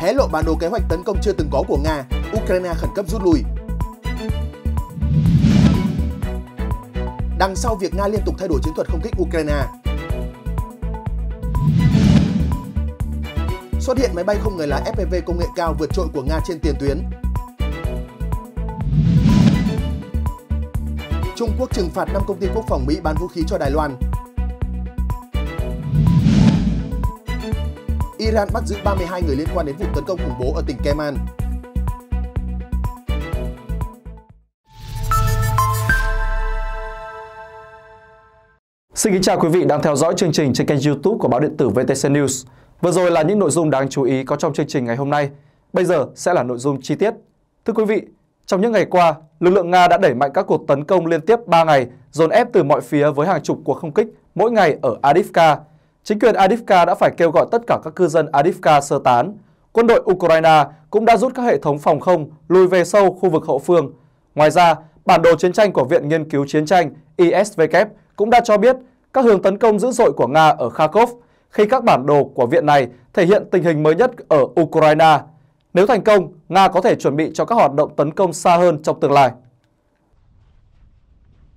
hé lộ bản đồ kế hoạch tấn công chưa từng có của Nga, Ukraine khẩn cấp rút lui. Đằng sau việc Nga liên tục thay đổi chiến thuật không kích Ukraine, xuất hiện máy bay không người lái FPV công nghệ cao vượt trội của Nga trên tiền tuyến. Trung Quốc trừng phạt 5 công ty quốc phòng Mỹ bán vũ khí cho Đài Loan Iran bắt giữ 32 người liên quan đến vụ tấn công khủng bố ở tỉnh Kerman. Xin kính chào quý vị đang theo dõi chương trình trên kênh YouTube của báo điện tử VTC News. Vừa rồi là những nội dung đáng chú ý có trong chương trình ngày hôm nay. Bây giờ sẽ là nội dung chi tiết. Thưa quý vị, trong những ngày qua, lực lượng Nga đã đẩy mạnh các cuộc tấn công liên tiếp 3 ngày, dồn ép từ mọi phía với hàng chục cuộc không kích mỗi ngày ở Adivka, Chính quyền Adivka đã phải kêu gọi tất cả các cư dân Adivka sơ tán. Quân đội Ukraine cũng đã rút các hệ thống phòng không lùi về sâu khu vực hậu phương. Ngoài ra, bản đồ chiến tranh của Viện Nghiên cứu Chiến tranh ISVK cũng đã cho biết các hướng tấn công dữ dội của Nga ở Kharkov khi các bản đồ của viện này thể hiện tình hình mới nhất ở Ukraine. Nếu thành công, Nga có thể chuẩn bị cho các hoạt động tấn công xa hơn trong tương lai.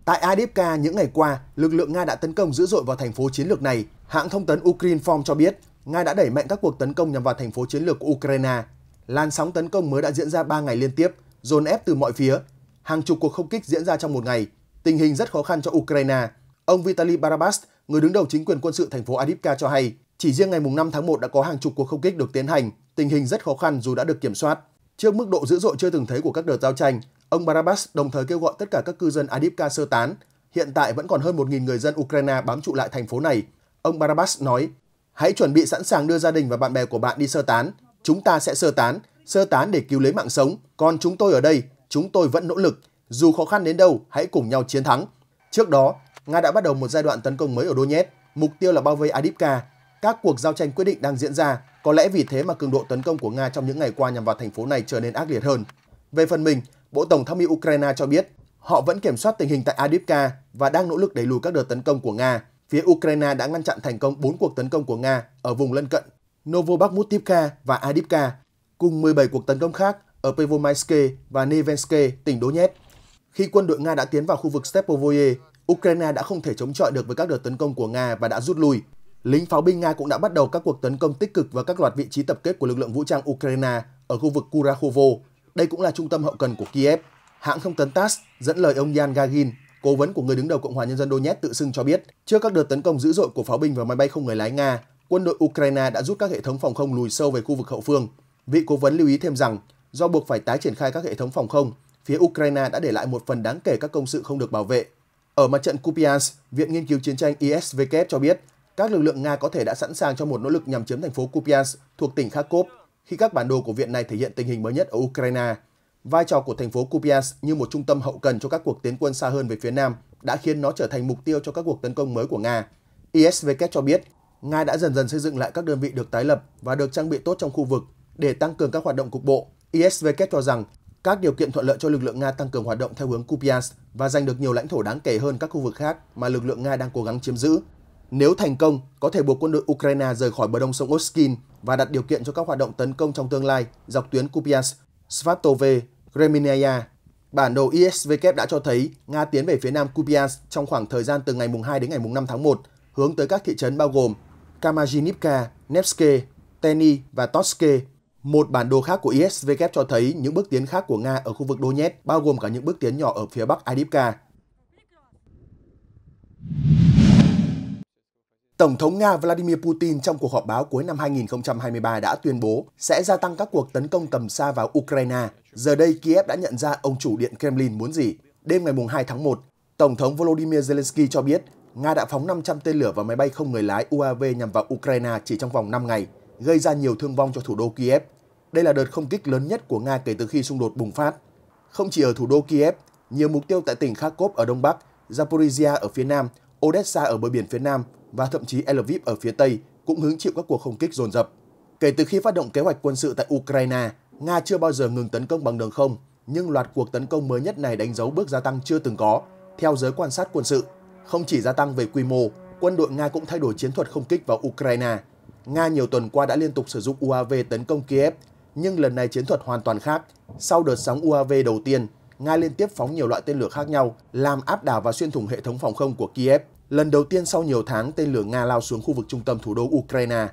Tại Adivka những ngày qua, lực lượng Nga đã tấn công dữ dội vào thành phố chiến lược này Hãng thông tấn Ukrinform cho biết, Nga đã đẩy mạnh các cuộc tấn công nhằm vào thành phố chiến lược của Ukraine. Làn sóng tấn công mới đã diễn ra 3 ngày liên tiếp, dồn ép từ mọi phía. Hàng chục cuộc không kích diễn ra trong một ngày. Tình hình rất khó khăn cho Ukraine. Ông Vitaly Barabas, người đứng đầu chính quyền quân sự thành phố Adipka cho hay, chỉ riêng ngày 5 tháng 1 đã có hàng chục cuộc không kích được tiến hành, tình hình rất khó khăn dù đã được kiểm soát. Trước mức độ dữ dội chưa từng thấy của các đợt giao tranh, ông Barabas đồng thời kêu gọi tất cả các cư dân Adipka sơ tán. Hiện tại vẫn còn hơn 1.000 người dân Ukraine bám trụ lại thành phố này Ông Barabas nói, hãy chuẩn bị sẵn sàng đưa gia đình và bạn bè của bạn đi sơ tán. Chúng ta sẽ sơ tán, sơ tán để cứu lấy mạng sống. Còn chúng tôi ở đây, chúng tôi vẫn nỗ lực. Dù khó khăn đến đâu, hãy cùng nhau chiến thắng. Trước đó, Nga đã bắt đầu một giai đoạn tấn công mới ở Donetsk, mục tiêu là bao vây Adipka. Các cuộc giao tranh quyết định đang diễn ra, có lẽ vì thế mà cường độ tấn công của Nga trong những ngày qua nhằm vào thành phố này trở nên ác liệt hơn. Về phần mình, Bộ Tổng tham mưu Ukraine cho biết họ vẫn kiểm soát tình hình tại Adipka và đang nỗ lực đẩy lùi các đợt tấn công của Nga phía Ukraine đã ngăn chặn thành công 4 cuộc tấn công của Nga ở vùng lân cận Novobakhmutivka và Adivka, cùng 17 cuộc tấn công khác ở Pervomaiske và Nevenske, tỉnh Donetsk. Khi quân đội Nga đã tiến vào khu vực Stepovoye, Ukraine đã không thể chống chọi được với các đợt tấn công của Nga và đã rút lui. Lính pháo binh Nga cũng đã bắt đầu các cuộc tấn công tích cực vào các loạt vị trí tập kết của lực lượng vũ trang Ukraine ở khu vực Kurakhovo. Đây cũng là trung tâm hậu cần của Kiev. Hãng không tấn TASS dẫn lời ông Yan Gagin, cố vấn của người đứng đầu Cộng hòa Nhân dân Donetsk tự xưng cho biết, trước các đợt tấn công dữ dội của pháo binh và máy bay không người lái Nga, quân đội Ukraine đã rút các hệ thống phòng không lùi sâu về khu vực hậu phương. Vị cố vấn lưu ý thêm rằng, do buộc phải tái triển khai các hệ thống phòng không, phía Ukraine đã để lại một phần đáng kể các công sự không được bảo vệ. Ở mặt trận Kupiansk, Viện Nghiên cứu Chiến tranh ISVK cho biết, các lực lượng Nga có thể đã sẵn sàng cho một nỗ lực nhằm chiếm thành phố Kupiansk thuộc tỉnh Kharkov khi các bản đồ của viện này thể hiện tình hình mới nhất ở Ukraine. Vai trò của thành phố Kupiansk như một trung tâm hậu cần cho các cuộc tiến quân xa hơn về phía Nam đã khiến nó trở thành mục tiêu cho các cuộc tấn công mới của Nga. ISVK cho biết, Nga đã dần dần xây dựng lại các đơn vị được tái lập và được trang bị tốt trong khu vực để tăng cường các hoạt động cục bộ. ISVK cho rằng các điều kiện thuận lợi cho lực lượng Nga tăng cường hoạt động theo hướng Kupiansk và giành được nhiều lãnh thổ đáng kể hơn các khu vực khác mà lực lượng Nga đang cố gắng chiếm giữ. Nếu thành công, có thể buộc quân đội Ukraine rời khỏi bờ đông sông Oskin và đặt điều kiện cho các hoạt động tấn công trong tương lai dọc tuyến Kupiansk, Svatove Greminia. Bản đồ ISW e đã cho thấy Nga tiến về phía nam Kupiansk trong khoảng thời gian từ ngày 2 đến ngày 5 tháng 1, hướng tới các thị trấn bao gồm Kamazhinivka, Nevsky, Teny và Toske. Một bản đồ khác của ISW e cho thấy những bước tiến khác của Nga ở khu vực Donetsk, bao gồm cả những bước tiến nhỏ ở phía bắc Adivka. Tổng thống Nga Vladimir Putin trong cuộc họp báo cuối năm 2023 đã tuyên bố sẽ gia tăng các cuộc tấn công tầm xa vào Ukraine. Giờ đây, Kiev đã nhận ra ông chủ điện Kremlin muốn gì. Đêm ngày 2 tháng 1, Tổng thống Volodymyr Zelensky cho biết Nga đã phóng 500 tên lửa và máy bay không người lái UAV nhằm vào Ukraine chỉ trong vòng 5 ngày, gây ra nhiều thương vong cho thủ đô Kiev. Đây là đợt không kích lớn nhất của Nga kể từ khi xung đột bùng phát. Không chỉ ở thủ đô Kiev, nhiều mục tiêu tại tỉnh Kharkov ở Đông Bắc, Zaporizhia ở phía Nam, Odessa ở bờ biển phía Nam và thậm chí Lviv ở phía Tây cũng hứng chịu các cuộc không kích dồn dập. Kể từ khi phát động kế hoạch quân sự tại Ukraine, Nga chưa bao giờ ngừng tấn công bằng đường không, nhưng loạt cuộc tấn công mới nhất này đánh dấu bước gia tăng chưa từng có. Theo giới quan sát quân sự, không chỉ gia tăng về quy mô, quân đội Nga cũng thay đổi chiến thuật không kích vào Ukraine. Nga nhiều tuần qua đã liên tục sử dụng UAV tấn công Kiev, nhưng lần này chiến thuật hoàn toàn khác. Sau đợt sóng UAV đầu tiên, Nga liên tiếp phóng nhiều loại tên lửa khác nhau, làm áp đảo và xuyên thủng hệ thống phòng không của Kiev. Lần đầu tiên sau nhiều tháng tên lửa Nga lao xuống khu vực trung tâm thủ đô Ukraine,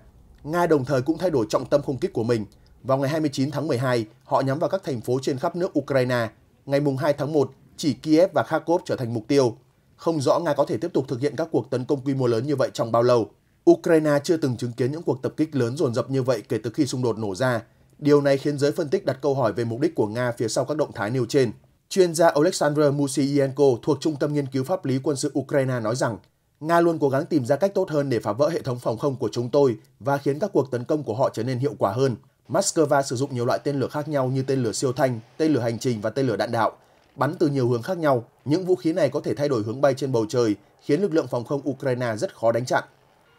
Nga đồng thời cũng thay đổi trọng tâm không kích của mình. Vào ngày 29 tháng 12, họ nhắm vào các thành phố trên khắp nước Ukraine. Ngày 2 tháng 1, chỉ Kiev và Kharkov trở thành mục tiêu. Không rõ Nga có thể tiếp tục thực hiện các cuộc tấn công quy mô lớn như vậy trong bao lâu. Ukraine chưa từng chứng kiến những cuộc tập kích lớn dồn dập như vậy kể từ khi xung đột nổ ra. Điều này khiến giới phân tích đặt câu hỏi về mục đích của Nga phía sau các động thái nêu trên. Chuyên gia Oleksandr musienko thuộc Trung tâm Nghiên cứu Pháp lý Quân sự Ukraine nói rằng Nga luôn cố gắng tìm ra cách tốt hơn để phá vỡ hệ thống phòng không của chúng tôi và khiến các cuộc tấn công của họ trở nên hiệu quả hơn. Moscow sử dụng nhiều loại tên lửa khác nhau như tên lửa siêu thanh, tên lửa hành trình và tên lửa đạn đạo. Bắn từ nhiều hướng khác nhau, những vũ khí này có thể thay đổi hướng bay trên bầu trời, khiến lực lượng phòng không Ukraine rất khó đánh chặn.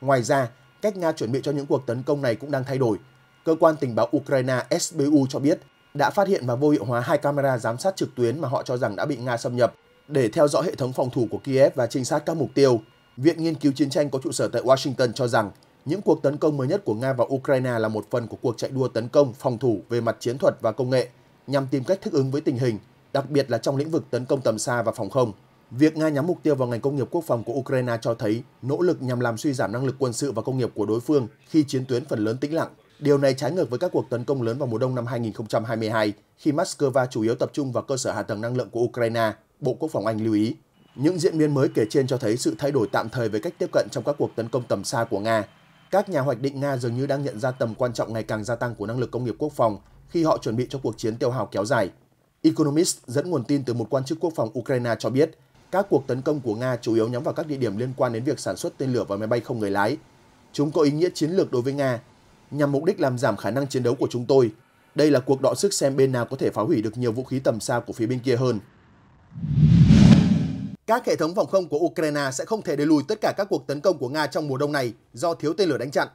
Ngoài ra, cách Nga chuẩn bị cho những cuộc tấn công này cũng đang thay đổi. Cơ quan tình báo Ukraine SBU cho biết đã phát hiện và vô hiệu hóa hai camera giám sát trực tuyến mà họ cho rằng đã bị Nga xâm nhập để theo dõi hệ thống phòng thủ của Kiev và trinh sát các mục tiêu. Viện Nghiên cứu Chiến tranh có trụ sở tại Washington cho rằng những cuộc tấn công mới nhất của Nga vào Ukraine là một phần của cuộc chạy đua tấn công, phòng thủ về mặt chiến thuật và công nghệ nhằm tìm cách thích ứng với tình hình, đặc biệt là trong lĩnh vực tấn công tầm xa và phòng không. Việc Nga nhắm mục tiêu vào ngành công nghiệp quốc phòng của Ukraine cho thấy nỗ lực nhằm làm suy giảm năng lực quân sự và công nghiệp của đối phương khi chiến tuyến phần lớn tĩnh lặng. Điều này trái ngược với các cuộc tấn công lớn vào mùa đông năm 2022 khi Moscow chủ yếu tập trung vào cơ sở hạ tầng năng lượng của Ukraine, Bộ Quốc phòng Anh lưu ý. Những diễn biến mới kể trên cho thấy sự thay đổi tạm thời về cách tiếp cận trong các cuộc tấn công tầm xa của Nga. Các nhà hoạch định Nga dường như đang nhận ra tầm quan trọng ngày càng gia tăng của năng lực công nghiệp quốc phòng khi họ chuẩn bị cho cuộc chiến tiêu hào kéo dài. Economist dẫn nguồn tin từ một quan chức quốc phòng Ukraine cho biết, các cuộc tấn công của Nga chủ yếu nhắm vào các địa điểm liên quan đến việc sản xuất tên lửa và máy bay không người lái. Chúng có ý nghĩa chiến lược đối với Nga, nhằm mục đích làm giảm khả năng chiến đấu của chúng tôi. Đây là cuộc đọ sức xem bên nào có thể phá hủy được nhiều vũ khí tầm xa của phía bên kia hơn. Các hệ thống phòng không của Ukraine sẽ không thể đẩy lùi tất cả các cuộc tấn công của Nga trong mùa đông này do thiếu tên lửa đánh chặn.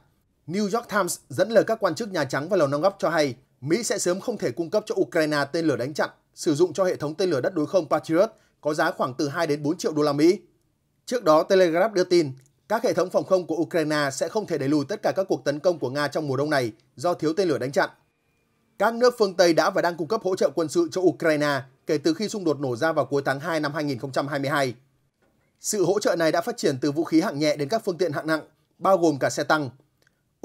New York Times dẫn lời các quan chức Nhà Trắng và Lầu Năm Góc cho hay Mỹ sẽ sớm không thể cung cấp cho Ukraine tên lửa đánh chặn sử dụng cho hệ thống tên lửa đất đối không Patriot có giá khoảng từ 2 đến 4 triệu đô la Mỹ. Trước đó, Telegraph đưa tin các hệ thống phòng không của Ukraine sẽ không thể đẩy lùi tất cả các cuộc tấn công của Nga trong mùa đông này do thiếu tên lửa đánh chặn. Các nước phương Tây đã và đang cung cấp hỗ trợ quân sự cho Ukraine kể từ khi xung đột nổ ra vào cuối tháng 2 năm 2022. Sự hỗ trợ này đã phát triển từ vũ khí hạng nhẹ đến các phương tiện hạng nặng, bao gồm cả xe tăng.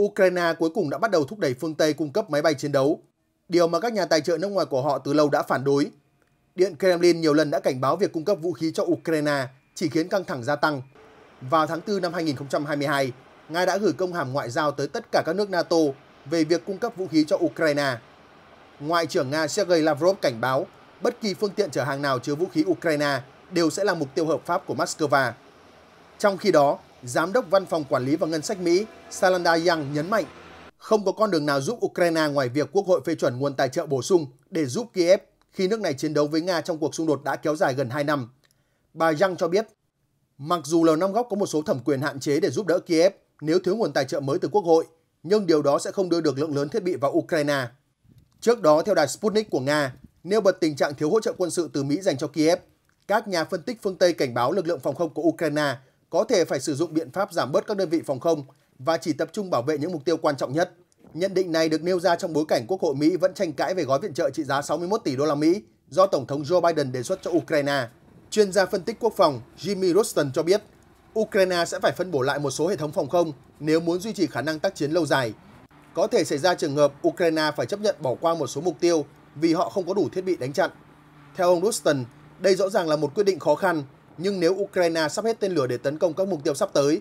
Ukraine cuối cùng đã bắt đầu thúc đẩy phương Tây cung cấp máy bay chiến đấu, điều mà các nhà tài trợ nước ngoài của họ từ lâu đã phản đối. Điện Kremlin nhiều lần đã cảnh báo việc cung cấp vũ khí cho Ukraine chỉ khiến căng thẳng gia tăng. Vào tháng 4 năm 2022, Nga đã gửi công hàm ngoại giao tới tất cả các nước NATO về việc cung cấp vũ khí cho Ukraine. Ngoại trưởng Nga Sergei Lavrov cảnh báo bất kỳ phương tiện chở hàng nào chứa vũ khí Ukraine đều sẽ là mục tiêu hợp pháp của Moscow. Trong khi đó, Giám đốc Văn phòng Quản lý và Ngân sách Mỹ Salanda Young nhấn mạnh không có con đường nào giúp Ukraine ngoài việc Quốc hội phê chuẩn nguồn tài trợ bổ sung để giúp Kiev khi nước này chiến đấu với Nga trong cuộc xung đột đã kéo dài gần 2 năm. Bà Young cho biết, mặc dù Lầu Năm góc có một số thẩm quyền hạn chế để giúp đỡ Kiev nếu thiếu nguồn tài trợ mới từ Quốc hội, nhưng điều đó sẽ không đưa được lượng lớn thiết bị vào Ukraine. Trước đó, theo đài Sputnik của Nga, nêu bật tình trạng thiếu hỗ trợ quân sự từ Mỹ dành cho Kiev. Các nhà phân tích phương Tây cảnh báo lực lượng phòng không của Ukraine có thể phải sử dụng biện pháp giảm bớt các đơn vị phòng không và chỉ tập trung bảo vệ những mục tiêu quan trọng nhất. Nhận định này được nêu ra trong bối cảnh Quốc hội Mỹ vẫn tranh cãi về gói viện trợ trị giá 61 tỷ đô la Mỹ do Tổng thống Joe Biden đề xuất cho Ukraine. Chuyên gia phân tích quốc phòng Jimmy Ruston cho biết, Ukraine sẽ phải phân bổ lại một số hệ thống phòng không nếu muốn duy trì khả năng tác chiến lâu dài. Có thể xảy ra trường hợp Ukraine phải chấp nhận bỏ qua một số mục tiêu vì họ không có đủ thiết bị đánh chặn. Theo ông Ruston, đây rõ ràng là một quyết định khó khăn, nhưng nếu Ukraine sắp hết tên lửa để tấn công các mục tiêu sắp tới,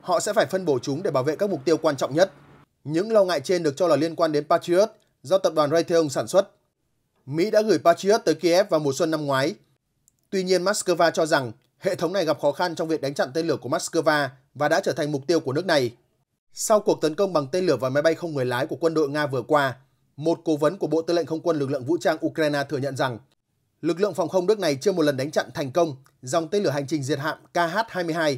họ sẽ phải phân bổ chúng để bảo vệ các mục tiêu quan trọng nhất. Những lo ngại trên được cho là liên quan đến Patriot do tập đoàn Raytheon sản xuất. Mỹ đã gửi Patriot tới Kiev vào mùa xuân năm ngoái. Tuy nhiên, Moscow cho rằng hệ thống này gặp khó khăn trong việc đánh chặn tên lửa của Moscow và đã trở thành mục tiêu của nước này. Sau cuộc tấn công bằng tên lửa và máy bay không người lái của quân đội Nga vừa qua, một cố vấn của Bộ Tư lệnh Không quân lực lượng vũ trang Ukraine thừa nhận rằng lực lượng phòng không nước này chưa một lần đánh chặn thành công dòng tên lửa hành trình diệt hạm KH-22.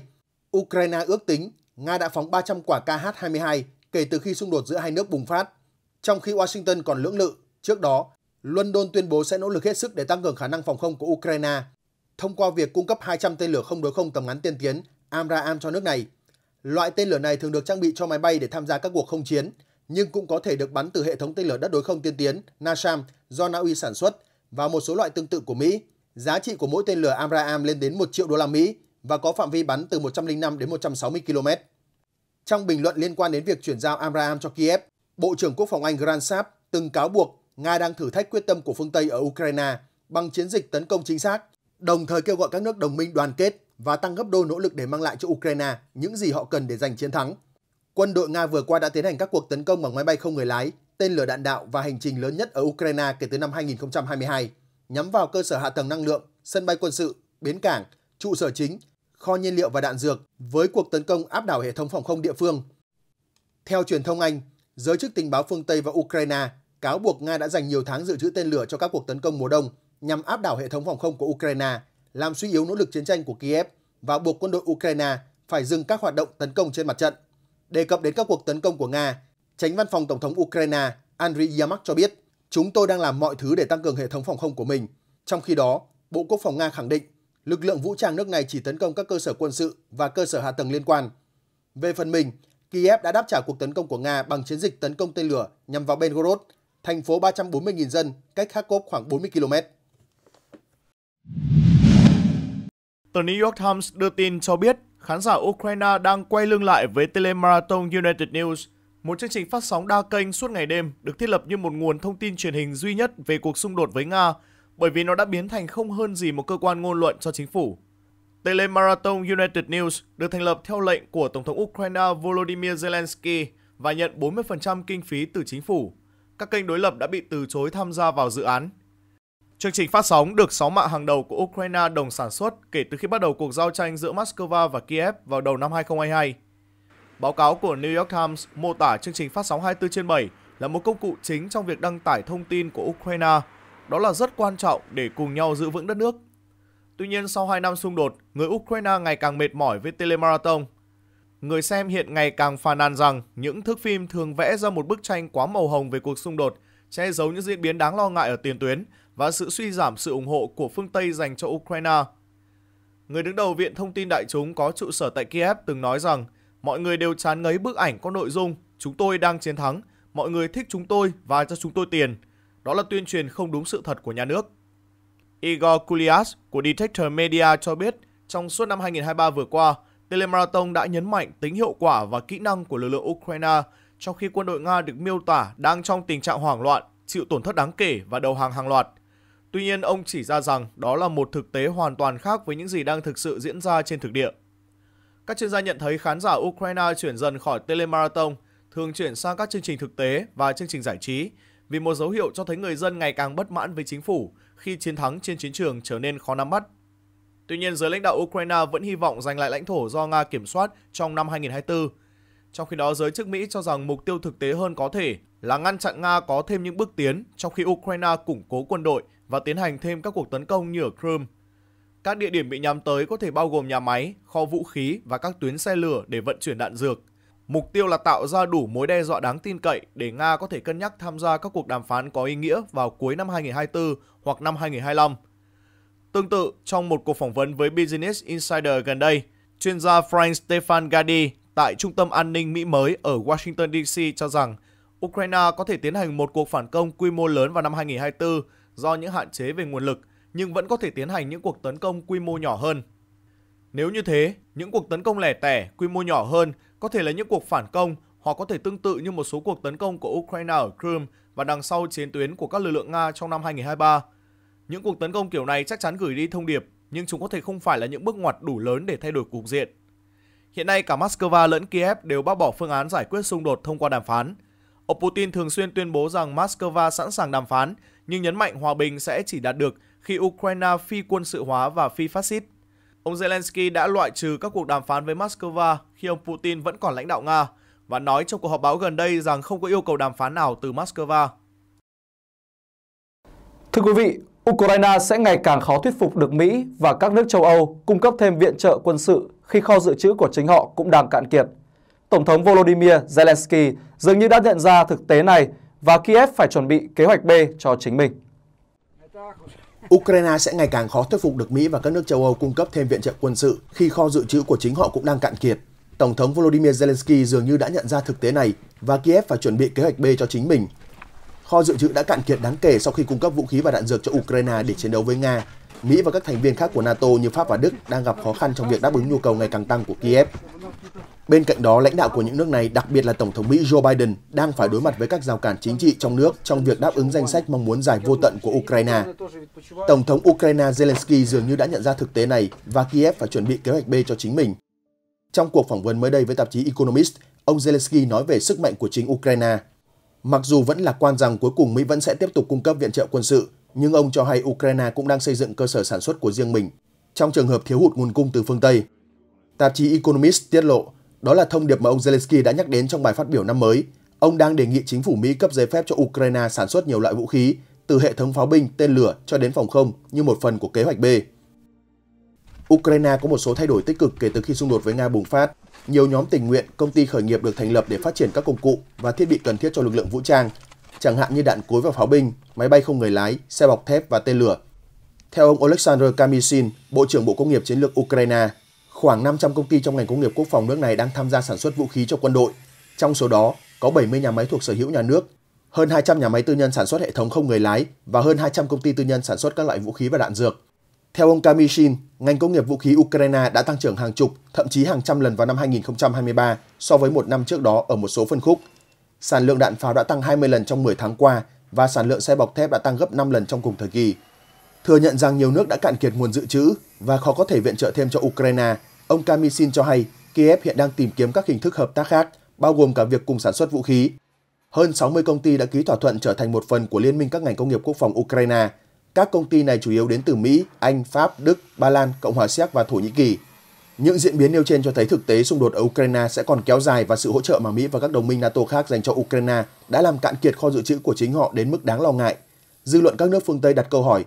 Ukraine ước tính Nga đã phóng 300 quả KH-22 kể từ khi xung đột giữa hai nước bùng phát. Trong khi Washington còn lưỡng lự, trước đó, London tuyên bố sẽ nỗ lực hết sức để tăng cường khả năng phòng không của Ukraine thông qua việc cung cấp 200 tên lửa không đối không tầm ngắn tiên tiến AMRAAM cho nước này. Loại tên lửa này thường được trang bị cho máy bay để tham gia các cuộc không chiến – nhưng cũng có thể được bắn từ hệ thống tên lửa đất đối không tiên tiến NASAM do Na Uy sản xuất và một số loại tương tự của Mỹ. Giá trị của mỗi tên lửa Abraham lên đến 1 triệu đô la Mỹ và có phạm vi bắn từ 105 đến 160 km. Trong bình luận liên quan đến việc chuyển giao Abraham cho Kiev, Bộ trưởng Quốc phòng Anh Grant Sapp từng cáo buộc Nga đang thử thách quyết tâm của phương Tây ở Ukraine bằng chiến dịch tấn công chính xác, đồng thời kêu gọi các nước đồng minh đoàn kết và tăng gấp đôi nỗ lực để mang lại cho Ukraine những gì họ cần để giành chiến thắng quân đội Nga vừa qua đã tiến hành các cuộc tấn công bằng máy bay không người lái, tên lửa đạn đạo và hành trình lớn nhất ở Ukraine kể từ năm 2022, nhắm vào cơ sở hạ tầng năng lượng, sân bay quân sự, bến cảng, trụ sở chính, kho nhiên liệu và đạn dược với cuộc tấn công áp đảo hệ thống phòng không địa phương. Theo truyền thông Anh, giới chức tình báo phương Tây và Ukraine cáo buộc Nga đã dành nhiều tháng dự trữ tên lửa cho các cuộc tấn công mùa đông nhằm áp đảo hệ thống phòng không của Ukraine, làm suy yếu nỗ lực chiến tranh của Kiev và buộc quân đội Ukraine phải dừng các hoạt động tấn công trên mặt trận đề cập đến các cuộc tấn công của Nga, tránh văn phòng Tổng thống Ukraine Andriy Yamak cho biết, chúng tôi đang làm mọi thứ để tăng cường hệ thống phòng không của mình. Trong khi đó, Bộ Quốc phòng Nga khẳng định, lực lượng vũ trang nước này chỉ tấn công các cơ sở quân sự và cơ sở hạ tầng liên quan. Về phần mình, Kiev đã đáp trả cuộc tấn công của Nga bằng chiến dịch tấn công tên lửa nhằm vào Belgorod, thành phố 340.000 dân, cách Kharkov khoảng 40 km. Tờ New York Times đưa tin cho biết khán giả Ukraine đang quay lưng lại với Telemarathon United News, một chương trình phát sóng đa kênh suốt ngày đêm được thiết lập như một nguồn thông tin truyền hình duy nhất về cuộc xung đột với Nga, bởi vì nó đã biến thành không hơn gì một cơ quan ngôn luận cho chính phủ. Telemarathon United News được thành lập theo lệnh của Tổng thống Ukraine Volodymyr Zelensky và nhận 40% kinh phí từ chính phủ. Các kênh đối lập đã bị từ chối tham gia vào dự án. Chương trình phát sóng được 6 mạng hàng đầu của Ukraine đồng sản xuất kể từ khi bắt đầu cuộc giao tranh giữa Moscow và Kiev vào đầu năm 2022. Báo cáo của New York Times mô tả chương trình phát sóng 24 trên 7 là một công cụ chính trong việc đăng tải thông tin của Ukraine. Đó là rất quan trọng để cùng nhau giữ vững đất nước. Tuy nhiên, sau 2 năm xung đột, người Ukraine ngày càng mệt mỏi với telemarathon. Người xem hiện ngày càng phàn nàn rằng những thước phim thường vẽ ra một bức tranh quá màu hồng về cuộc xung đột, che giấu những diễn biến đáng lo ngại ở tiền tuyến và sự suy giảm sự ủng hộ của phương Tây dành cho Ukraine. Người đứng đầu Viện Thông tin Đại chúng có trụ sở tại Kiev từng nói rằng mọi người đều chán ngấy bức ảnh có nội dung chúng tôi đang chiến thắng, mọi người thích chúng tôi và cho chúng tôi tiền. Đó là tuyên truyền không đúng sự thật của nhà nước. Igor Kulias của Detector Media cho biết trong suốt năm 2023 vừa qua, Telemarathon đã nhấn mạnh tính hiệu quả và kỹ năng của lực lượng Ukraine trong khi quân đội Nga được miêu tả đang trong tình trạng hoảng loạn, chịu tổn thất đáng kể và đầu hàng hàng loạt. Tuy nhiên, ông chỉ ra rằng đó là một thực tế hoàn toàn khác với những gì đang thực sự diễn ra trên thực địa. Các chuyên gia nhận thấy khán giả Ukraine chuyển dần khỏi telemarathon, thường chuyển sang các chương trình thực tế và chương trình giải trí, vì một dấu hiệu cho thấy người dân ngày càng bất mãn với chính phủ khi chiến thắng trên chiến trường trở nên khó nắm bắt. Tuy nhiên, giới lãnh đạo Ukraine vẫn hy vọng giành lại lãnh thổ do Nga kiểm soát trong năm 2024. Trong khi đó, giới chức Mỹ cho rằng mục tiêu thực tế hơn có thể là ngăn chặn Nga có thêm những bước tiến trong khi Ukraine củng cố quân đội – và tiến hành thêm các cuộc tấn công như ở Crimea. Các địa điểm bị nhắm tới có thể bao gồm nhà máy, kho vũ khí và các tuyến xe lửa để vận chuyển đạn dược. Mục tiêu là tạo ra đủ mối đe dọa đáng tin cậy để Nga có thể cân nhắc tham gia các cuộc đàm phán có ý nghĩa vào cuối năm 2024 hoặc năm 2025. Tương tự, trong một cuộc phỏng vấn với Business Insider gần đây, chuyên gia Frank Stefan Gadi tại Trung tâm An ninh Mỹ mới ở Washington DC cho rằng Ukraine có thể tiến hành một cuộc phản công quy mô lớn vào năm 2024 do những hạn chế về nguồn lực nhưng vẫn có thể tiến hành những cuộc tấn công quy mô nhỏ hơn. Nếu như thế, những cuộc tấn công lẻ tẻ, quy mô nhỏ hơn có thể là những cuộc phản công hoặc có thể tương tự như một số cuộc tấn công của Ukraine ở Crimea và đằng sau chiến tuyến của các lực lượng Nga trong năm 2023. Những cuộc tấn công kiểu này chắc chắn gửi đi thông điệp, nhưng chúng có thể không phải là những bước ngoặt đủ lớn để thay đổi cục diện. Hiện nay cả Moscow lẫn Kiev đều bác bỏ phương án giải quyết xung đột thông qua đàm phán. Ông Putin thường xuyên tuyên bố rằng Moscow sẵn sàng đàm phán, nhưng nhấn mạnh hòa bình sẽ chỉ đạt được khi Ukraine phi quân sự hóa và phi phát xít. Ông Zelensky đã loại trừ các cuộc đàm phán với Moscow khi ông Putin vẫn còn lãnh đạo Nga và nói trong cuộc họp báo gần đây rằng không có yêu cầu đàm phán nào từ Moscow. Thưa quý vị, Ukraine sẽ ngày càng khó thuyết phục được Mỹ và các nước châu Âu cung cấp thêm viện trợ quân sự khi kho dự trữ của chính họ cũng đang cạn kiệt. Tổng thống Volodymyr Zelensky dường như đã nhận ra thực tế này và Kiev phải chuẩn bị kế hoạch B cho chính mình. Ukraine sẽ ngày càng khó thuyết phục được Mỹ và các nước châu Âu cung cấp thêm viện trợ quân sự khi kho dự trữ của chính họ cũng đang cạn kiệt. Tổng thống Volodymyr Zelensky dường như đã nhận ra thực tế này và Kiev phải chuẩn bị kế hoạch B cho chính mình kho dự trữ đã cạn kiệt đáng kể sau khi cung cấp vũ khí và đạn dược cho Ukraine để chiến đấu với Nga. Mỹ và các thành viên khác của NATO như Pháp và Đức đang gặp khó khăn trong việc đáp ứng nhu cầu ngày càng tăng của Kiev. Bên cạnh đó, lãnh đạo của những nước này, đặc biệt là Tổng thống Mỹ Joe Biden, đang phải đối mặt với các rào cản chính trị trong nước trong việc đáp ứng danh sách mong muốn giải vô tận của Ukraine. Tổng thống Ukraine Zelensky dường như đã nhận ra thực tế này và Kiev phải chuẩn bị kế hoạch B cho chính mình. Trong cuộc phỏng vấn mới đây với tạp chí Economist, ông Zelensky nói về sức mạnh của chính Ukraine Mặc dù vẫn lạc quan rằng cuối cùng Mỹ vẫn sẽ tiếp tục cung cấp viện trợ quân sự, nhưng ông cho hay Ukraine cũng đang xây dựng cơ sở sản xuất của riêng mình trong trường hợp thiếu hụt nguồn cung từ phương Tây. Tạp chí Economist tiết lộ, đó là thông điệp mà ông Zelensky đã nhắc đến trong bài phát biểu năm mới. Ông đang đề nghị chính phủ Mỹ cấp giấy phép cho Ukraine sản xuất nhiều loại vũ khí, từ hệ thống pháo binh, tên lửa cho đến phòng không như một phần của kế hoạch B. Ukraine có một số thay đổi tích cực kể từ khi xung đột với Nga bùng phát. Nhiều nhóm tình nguyện, công ty khởi nghiệp được thành lập để phát triển các công cụ và thiết bị cần thiết cho lực lượng vũ trang, chẳng hạn như đạn cối và pháo binh, máy bay không người lái, xe bọc thép và tên lửa. Theo ông Oleksandr Kamishin, Bộ trưởng Bộ Công nghiệp Chiến lược Ukraine, khoảng 500 công ty trong ngành công nghiệp quốc phòng nước này đang tham gia sản xuất vũ khí cho quân đội. Trong số đó, có 70 nhà máy thuộc sở hữu nhà nước, hơn 200 nhà máy tư nhân sản xuất hệ thống không người lái và hơn 200 công ty tư nhân sản xuất các loại vũ khí và đạn dược. Theo ông Kamishin, ngành công nghiệp vũ khí Ukraine đã tăng trưởng hàng chục, thậm chí hàng trăm lần vào năm 2023 so với một năm trước đó ở một số phân khúc. Sản lượng đạn pháo đã tăng 20 lần trong 10 tháng qua và sản lượng xe bọc thép đã tăng gấp 5 lần trong cùng thời kỳ. Thừa nhận rằng nhiều nước đã cạn kiệt nguồn dự trữ và khó có thể viện trợ thêm cho Ukraine, ông Kamishin cho hay Kiev hiện đang tìm kiếm các hình thức hợp tác khác, bao gồm cả việc cùng sản xuất vũ khí. Hơn 60 công ty đã ký thỏa thuận trở thành một phần của Liên minh các ngành công nghiệp quốc phòng Ukraine – các công ty này chủ yếu đến từ Mỹ, Anh, Pháp, Đức, Ba Lan, Cộng hòa Séc và Thổ Nhĩ Kỳ. Những diễn biến nêu trên cho thấy thực tế xung đột ở Ukraine sẽ còn kéo dài và sự hỗ trợ mà Mỹ và các đồng minh NATO khác dành cho Ukraine đã làm cạn kiệt kho dự trữ của chính họ đến mức đáng lo ngại. Dư luận các nước phương Tây đặt câu hỏi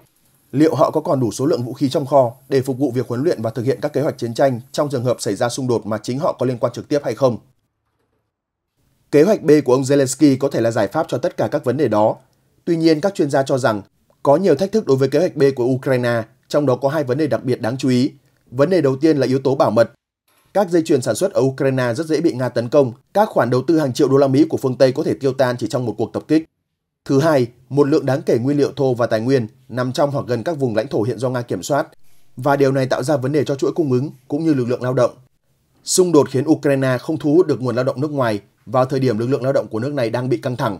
liệu họ có còn đủ số lượng vũ khí trong kho để phục vụ việc huấn luyện và thực hiện các kế hoạch chiến tranh trong trường hợp xảy ra xung đột mà chính họ có liên quan trực tiếp hay không. Kế hoạch B của ông Zelensky có thể là giải pháp cho tất cả các vấn đề đó. Tuy nhiên, các chuyên gia cho rằng có nhiều thách thức đối với kế hoạch B của Ukraine, trong đó có hai vấn đề đặc biệt đáng chú ý. Vấn đề đầu tiên là yếu tố bảo mật. Các dây chuyền sản xuất ở Ukraine rất dễ bị Nga tấn công, các khoản đầu tư hàng triệu đô la Mỹ của phương Tây có thể tiêu tan chỉ trong một cuộc tập kích. Thứ hai, một lượng đáng kể nguyên liệu thô và tài nguyên nằm trong hoặc gần các vùng lãnh thổ hiện do Nga kiểm soát, và điều này tạo ra vấn đề cho chuỗi cung ứng cũng như lực lượng lao động. Xung đột khiến Ukraine không thu hút được nguồn lao động nước ngoài vào thời điểm lực lượng lao động của nước này đang bị căng thẳng.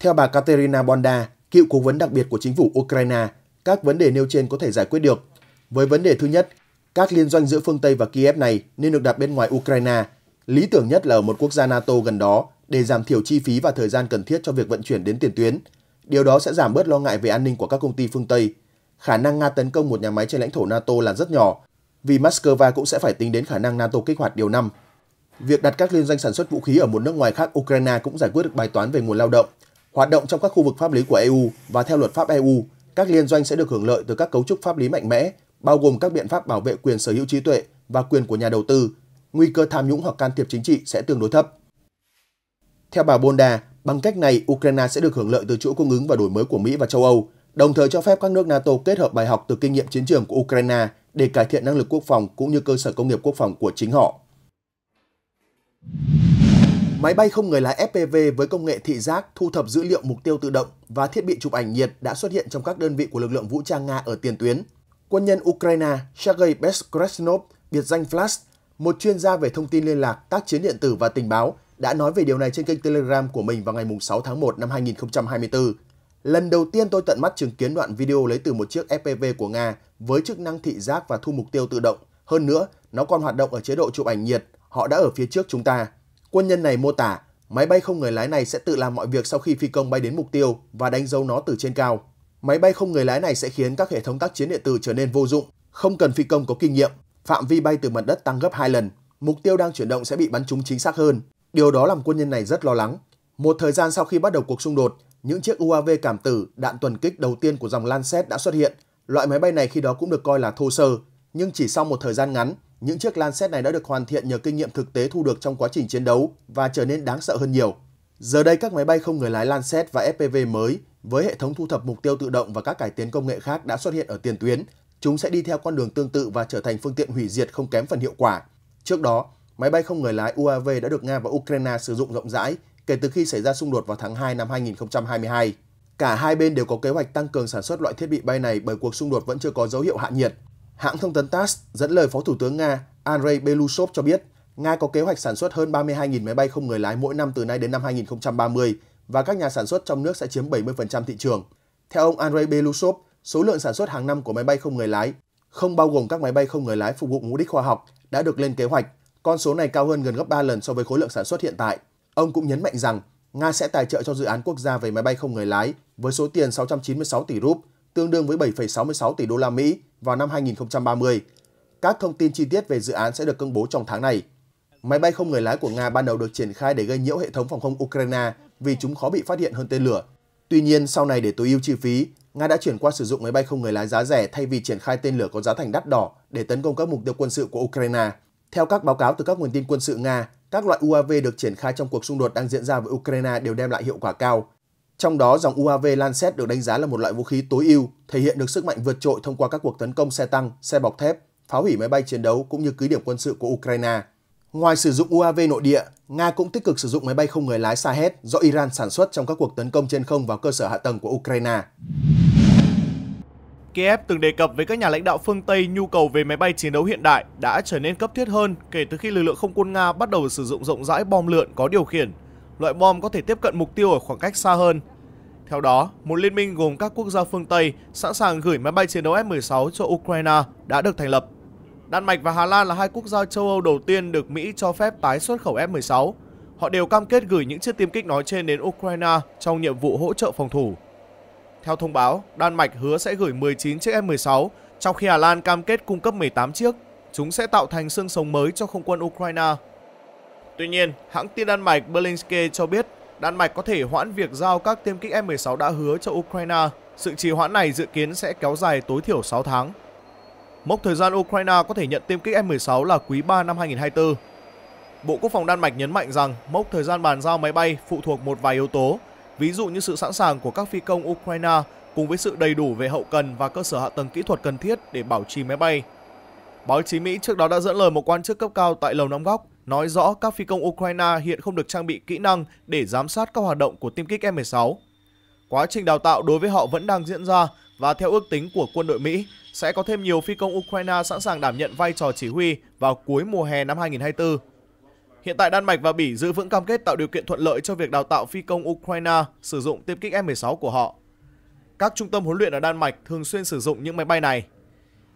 Theo bà Katerina Bonda, cựu cố vấn đặc biệt của chính phủ Ukraine, các vấn đề nêu trên có thể giải quyết được. Với vấn đề thứ nhất, các liên doanh giữa phương Tây và Kiev này nên được đặt bên ngoài Ukraine, lý tưởng nhất là ở một quốc gia NATO gần đó để giảm thiểu chi phí và thời gian cần thiết cho việc vận chuyển đến tiền tuyến. Điều đó sẽ giảm bớt lo ngại về an ninh của các công ty phương Tây. Khả năng Nga tấn công một nhà máy trên lãnh thổ NATO là rất nhỏ, vì Moscow cũng sẽ phải tính đến khả năng NATO kích hoạt điều năm. Việc đặt các liên doanh sản xuất vũ khí ở một nước ngoài khác Ukraine cũng giải quyết được bài toán về nguồn lao động – Hoạt động trong các khu vực pháp lý của EU và theo luật pháp EU, các liên doanh sẽ được hưởng lợi từ các cấu trúc pháp lý mạnh mẽ, bao gồm các biện pháp bảo vệ quyền sở hữu trí tuệ và quyền của nhà đầu tư, nguy cơ tham nhũng hoặc can thiệp chính trị sẽ tương đối thấp. Theo bà Bonda, bằng cách này, Ukraine sẽ được hưởng lợi từ chuỗi cung ứng và đổi mới của Mỹ và châu Âu, đồng thời cho phép các nước NATO kết hợp bài học từ kinh nghiệm chiến trường của Ukraine để cải thiện năng lực quốc phòng cũng như cơ sở công nghiệp quốc phòng của chính họ. Máy bay không người lái FPV với công nghệ thị giác thu thập dữ liệu mục tiêu tự động và thiết bị chụp ảnh nhiệt đã xuất hiện trong các đơn vị của lực lượng vũ trang Nga ở tiền tuyến. Quân nhân Ukraine Sergei Beskresnov, biệt danh Flash, một chuyên gia về thông tin liên lạc, tác chiến điện tử và tình báo, đã nói về điều này trên kênh Telegram của mình vào ngày 6 tháng 1 năm 2024. Lần đầu tiên tôi tận mắt chứng kiến đoạn video lấy từ một chiếc FPV của Nga với chức năng thị giác và thu mục tiêu tự động. Hơn nữa, nó còn hoạt động ở chế độ chụp ảnh nhiệt, họ đã ở phía trước chúng ta. Quân nhân này mô tả, máy bay không người lái này sẽ tự làm mọi việc sau khi phi công bay đến mục tiêu và đánh dấu nó từ trên cao. Máy bay không người lái này sẽ khiến các hệ thống tác chiến điện tử trở nên vô dụng, không cần phi công có kinh nghiệm. Phạm vi bay từ mặt đất tăng gấp 2 lần, mục tiêu đang chuyển động sẽ bị bắn trúng chính xác hơn. Điều đó làm quân nhân này rất lo lắng. Một thời gian sau khi bắt đầu cuộc xung đột, những chiếc UAV cảm tử, đạn tuần kích đầu tiên của dòng Lancet đã xuất hiện. Loại máy bay này khi đó cũng được coi là thô sơ, nhưng chỉ sau một thời gian ngắn, những chiếc Lancet này đã được hoàn thiện nhờ kinh nghiệm thực tế thu được trong quá trình chiến đấu và trở nên đáng sợ hơn nhiều. Giờ đây các máy bay không người lái Lancet và FPV mới với hệ thống thu thập mục tiêu tự động và các cải tiến công nghệ khác đã xuất hiện ở tiền tuyến. Chúng sẽ đi theo con đường tương tự và trở thành phương tiện hủy diệt không kém phần hiệu quả. Trước đó, máy bay không người lái UAV đã được Nga và Ukraine sử dụng rộng rãi kể từ khi xảy ra xung đột vào tháng 2 năm 2022. Cả hai bên đều có kế hoạch tăng cường sản xuất loại thiết bị bay này bởi cuộc xung đột vẫn chưa có dấu hiệu hạ nhiệt. Hãng thông tấn TASS dẫn lời Phó Thủ tướng Nga Andrei Belousov cho biết, Nga có kế hoạch sản xuất hơn 32.000 máy bay không người lái mỗi năm từ nay đến năm 2030 và các nhà sản xuất trong nước sẽ chiếm 70% thị trường. Theo ông Andrei Belousov, số lượng sản xuất hàng năm của máy bay không người lái, không bao gồm các máy bay không người lái phục vụ mục đích khoa học, đã được lên kế hoạch. Con số này cao hơn gần gấp 3 lần so với khối lượng sản xuất hiện tại. Ông cũng nhấn mạnh rằng Nga sẽ tài trợ cho dự án quốc gia về máy bay không người lái với số tiền 696 tỷ rúp, tương đương với 7,66 tỷ đô la Mỹ vào năm 2030. Các thông tin chi tiết về dự án sẽ được công bố trong tháng này. Máy bay không người lái của Nga ban đầu được triển khai để gây nhiễu hệ thống phòng không Ukraine vì chúng khó bị phát hiện hơn tên lửa. Tuy nhiên, sau này để tối ưu chi phí, Nga đã chuyển qua sử dụng máy bay không người lái giá rẻ thay vì triển khai tên lửa có giá thành đắt đỏ để tấn công các mục tiêu quân sự của Ukraine. Theo các báo cáo từ các nguồn tin quân sự Nga, các loại UAV được triển khai trong cuộc xung đột đang diễn ra với Ukraine đều đem lại hiệu quả cao, trong đó, dòng UAV Lancet được đánh giá là một loại vũ khí tối ưu, thể hiện được sức mạnh vượt trội thông qua các cuộc tấn công xe tăng, xe bọc thép, phá hủy máy bay chiến đấu cũng như cứ điểm quân sự của Ukraine. Ngoài sử dụng UAV nội địa, Nga cũng tích cực sử dụng máy bay không người lái Shahed do Iran sản xuất trong các cuộc tấn công trên không vào cơ sở hạ tầng của Ukraine. Kiev từng đề cập với các nhà lãnh đạo phương Tây nhu cầu về máy bay chiến đấu hiện đại đã trở nên cấp thiết hơn kể từ khi lực lượng không quân Nga bắt đầu sử dụng rộng rãi bom lượn có điều khiển loại bom có thể tiếp cận mục tiêu ở khoảng cách xa hơn. Theo đó, một liên minh gồm các quốc gia phương Tây sẵn sàng gửi máy bay chiến đấu F-16 cho Ukraine đã được thành lập. Đan Mạch và Hà Lan là hai quốc gia châu Âu đầu tiên được Mỹ cho phép tái xuất khẩu F-16. Họ đều cam kết gửi những chiếc tiêm kích nói trên đến Ukraine trong nhiệm vụ hỗ trợ phòng thủ. Theo thông báo, Đan Mạch hứa sẽ gửi 19 chiếc F-16, trong khi Hà Lan cam kết cung cấp 18 chiếc. Chúng sẽ tạo thành xương sống mới cho không quân Ukraine Tuy nhiên, hãng tin Đan Mạch Berlingske cho biết Đan Mạch có thể hoãn việc giao các tiêm kích F-16 đã hứa cho Ukraine. Sự trì hoãn này dự kiến sẽ kéo dài tối thiểu 6 tháng. Mốc thời gian Ukraine có thể nhận tiêm kích F-16 là quý 3 năm 2024. Bộ Quốc phòng Đan Mạch nhấn mạnh rằng mốc thời gian bàn giao máy bay phụ thuộc một vài yếu tố, ví dụ như sự sẵn sàng của các phi công Ukraine cùng với sự đầy đủ về hậu cần và cơ sở hạ tầng kỹ thuật cần thiết để bảo trì máy bay. Báo chí Mỹ trước đó đã dẫn lời một quan chức cấp cao tại Lầu Năm Góc nói rõ các phi công Ukraine hiện không được trang bị kỹ năng để giám sát các hoạt động của tiêm kích F-16. Quá trình đào tạo đối với họ vẫn đang diễn ra và theo ước tính của quân đội Mỹ, sẽ có thêm nhiều phi công Ukraine sẵn sàng đảm nhận vai trò chỉ huy vào cuối mùa hè năm 2024. Hiện tại Đan Mạch và Bỉ giữ vững cam kết tạo điều kiện thuận lợi cho việc đào tạo phi công Ukraine sử dụng tiêm kích F-16 của họ. Các trung tâm huấn luyện ở Đan Mạch thường xuyên sử dụng những máy bay này.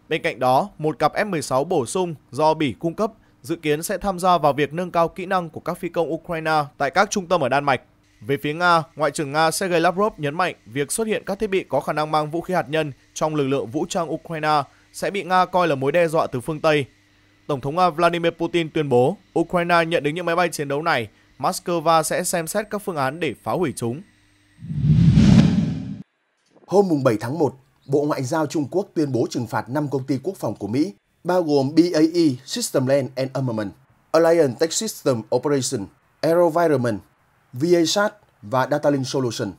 Bên cạnh đó, một cặp F-16 bổ sung do Bỉ cung cấp dự kiến sẽ tham gia vào việc nâng cao kỹ năng của các phi công Ukraine tại các trung tâm ở Đan Mạch. Về phía Nga, Ngoại trưởng Nga Sergei Lavrov nhấn mạnh việc xuất hiện các thiết bị có khả năng mang vũ khí hạt nhân trong lực lượng vũ trang Ukraine sẽ bị Nga coi là mối đe dọa từ phương Tây. Tổng thống Nga Vladimir Putin tuyên bố Ukraine nhận được những máy bay chiến đấu này, Moscow sẽ xem xét các phương án để phá hủy chúng. Hôm 7 tháng 1, Bộ Ngoại giao Trung Quốc tuyên bố trừng phạt 5 công ty quốc phòng của Mỹ bao gồm BAE System Land and Armament, Alliance Tech System Operation, Aerovironment, VASAT và Datalink Solution.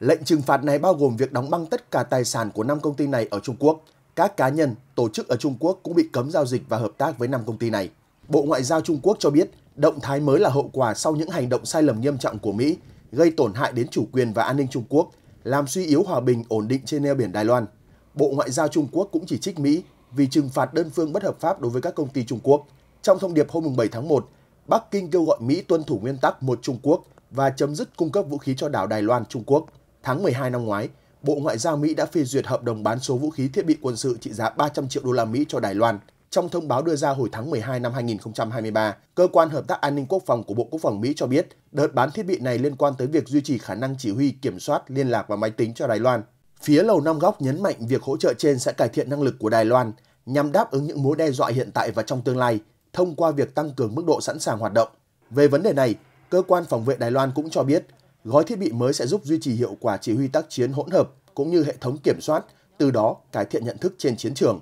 Lệnh trừng phạt này bao gồm việc đóng băng tất cả tài sản của 5 công ty này ở Trung Quốc. Các cá nhân, tổ chức ở Trung Quốc cũng bị cấm giao dịch và hợp tác với 5 công ty này. Bộ Ngoại giao Trung Quốc cho biết, động thái mới là hậu quả sau những hành động sai lầm nghiêm trọng của Mỹ, gây tổn hại đến chủ quyền và an ninh Trung Quốc, làm suy yếu hòa bình ổn định trên eo biển Đài Loan. Bộ Ngoại giao Trung Quốc cũng chỉ trích Mỹ vì trừng phạt đơn phương bất hợp pháp đối với các công ty Trung Quốc. Trong thông điệp hôm 7 tháng 1, Bắc Kinh kêu gọi Mỹ tuân thủ nguyên tắc một Trung Quốc và chấm dứt cung cấp vũ khí cho đảo Đài Loan, Trung Quốc. Tháng 12 năm ngoái, Bộ Ngoại giao Mỹ đã phê duyệt hợp đồng bán số vũ khí thiết bị quân sự trị giá 300 triệu đô la Mỹ cho Đài Loan. Trong thông báo đưa ra hồi tháng 12 năm 2023, Cơ quan Hợp tác An ninh Quốc phòng của Bộ Quốc phòng Mỹ cho biết đợt bán thiết bị này liên quan tới việc duy trì khả năng chỉ huy, kiểm soát, liên lạc và máy tính cho Đài Loan. Phía Lầu Năm Góc nhấn mạnh việc hỗ trợ trên sẽ cải thiện năng lực của Đài Loan nhằm đáp ứng những mối đe dọa hiện tại và trong tương lai thông qua việc tăng cường mức độ sẵn sàng hoạt động. Về vấn đề này, cơ quan phòng vệ Đài Loan cũng cho biết gói thiết bị mới sẽ giúp duy trì hiệu quả chỉ huy tác chiến hỗn hợp cũng như hệ thống kiểm soát, từ đó cải thiện nhận thức trên chiến trường.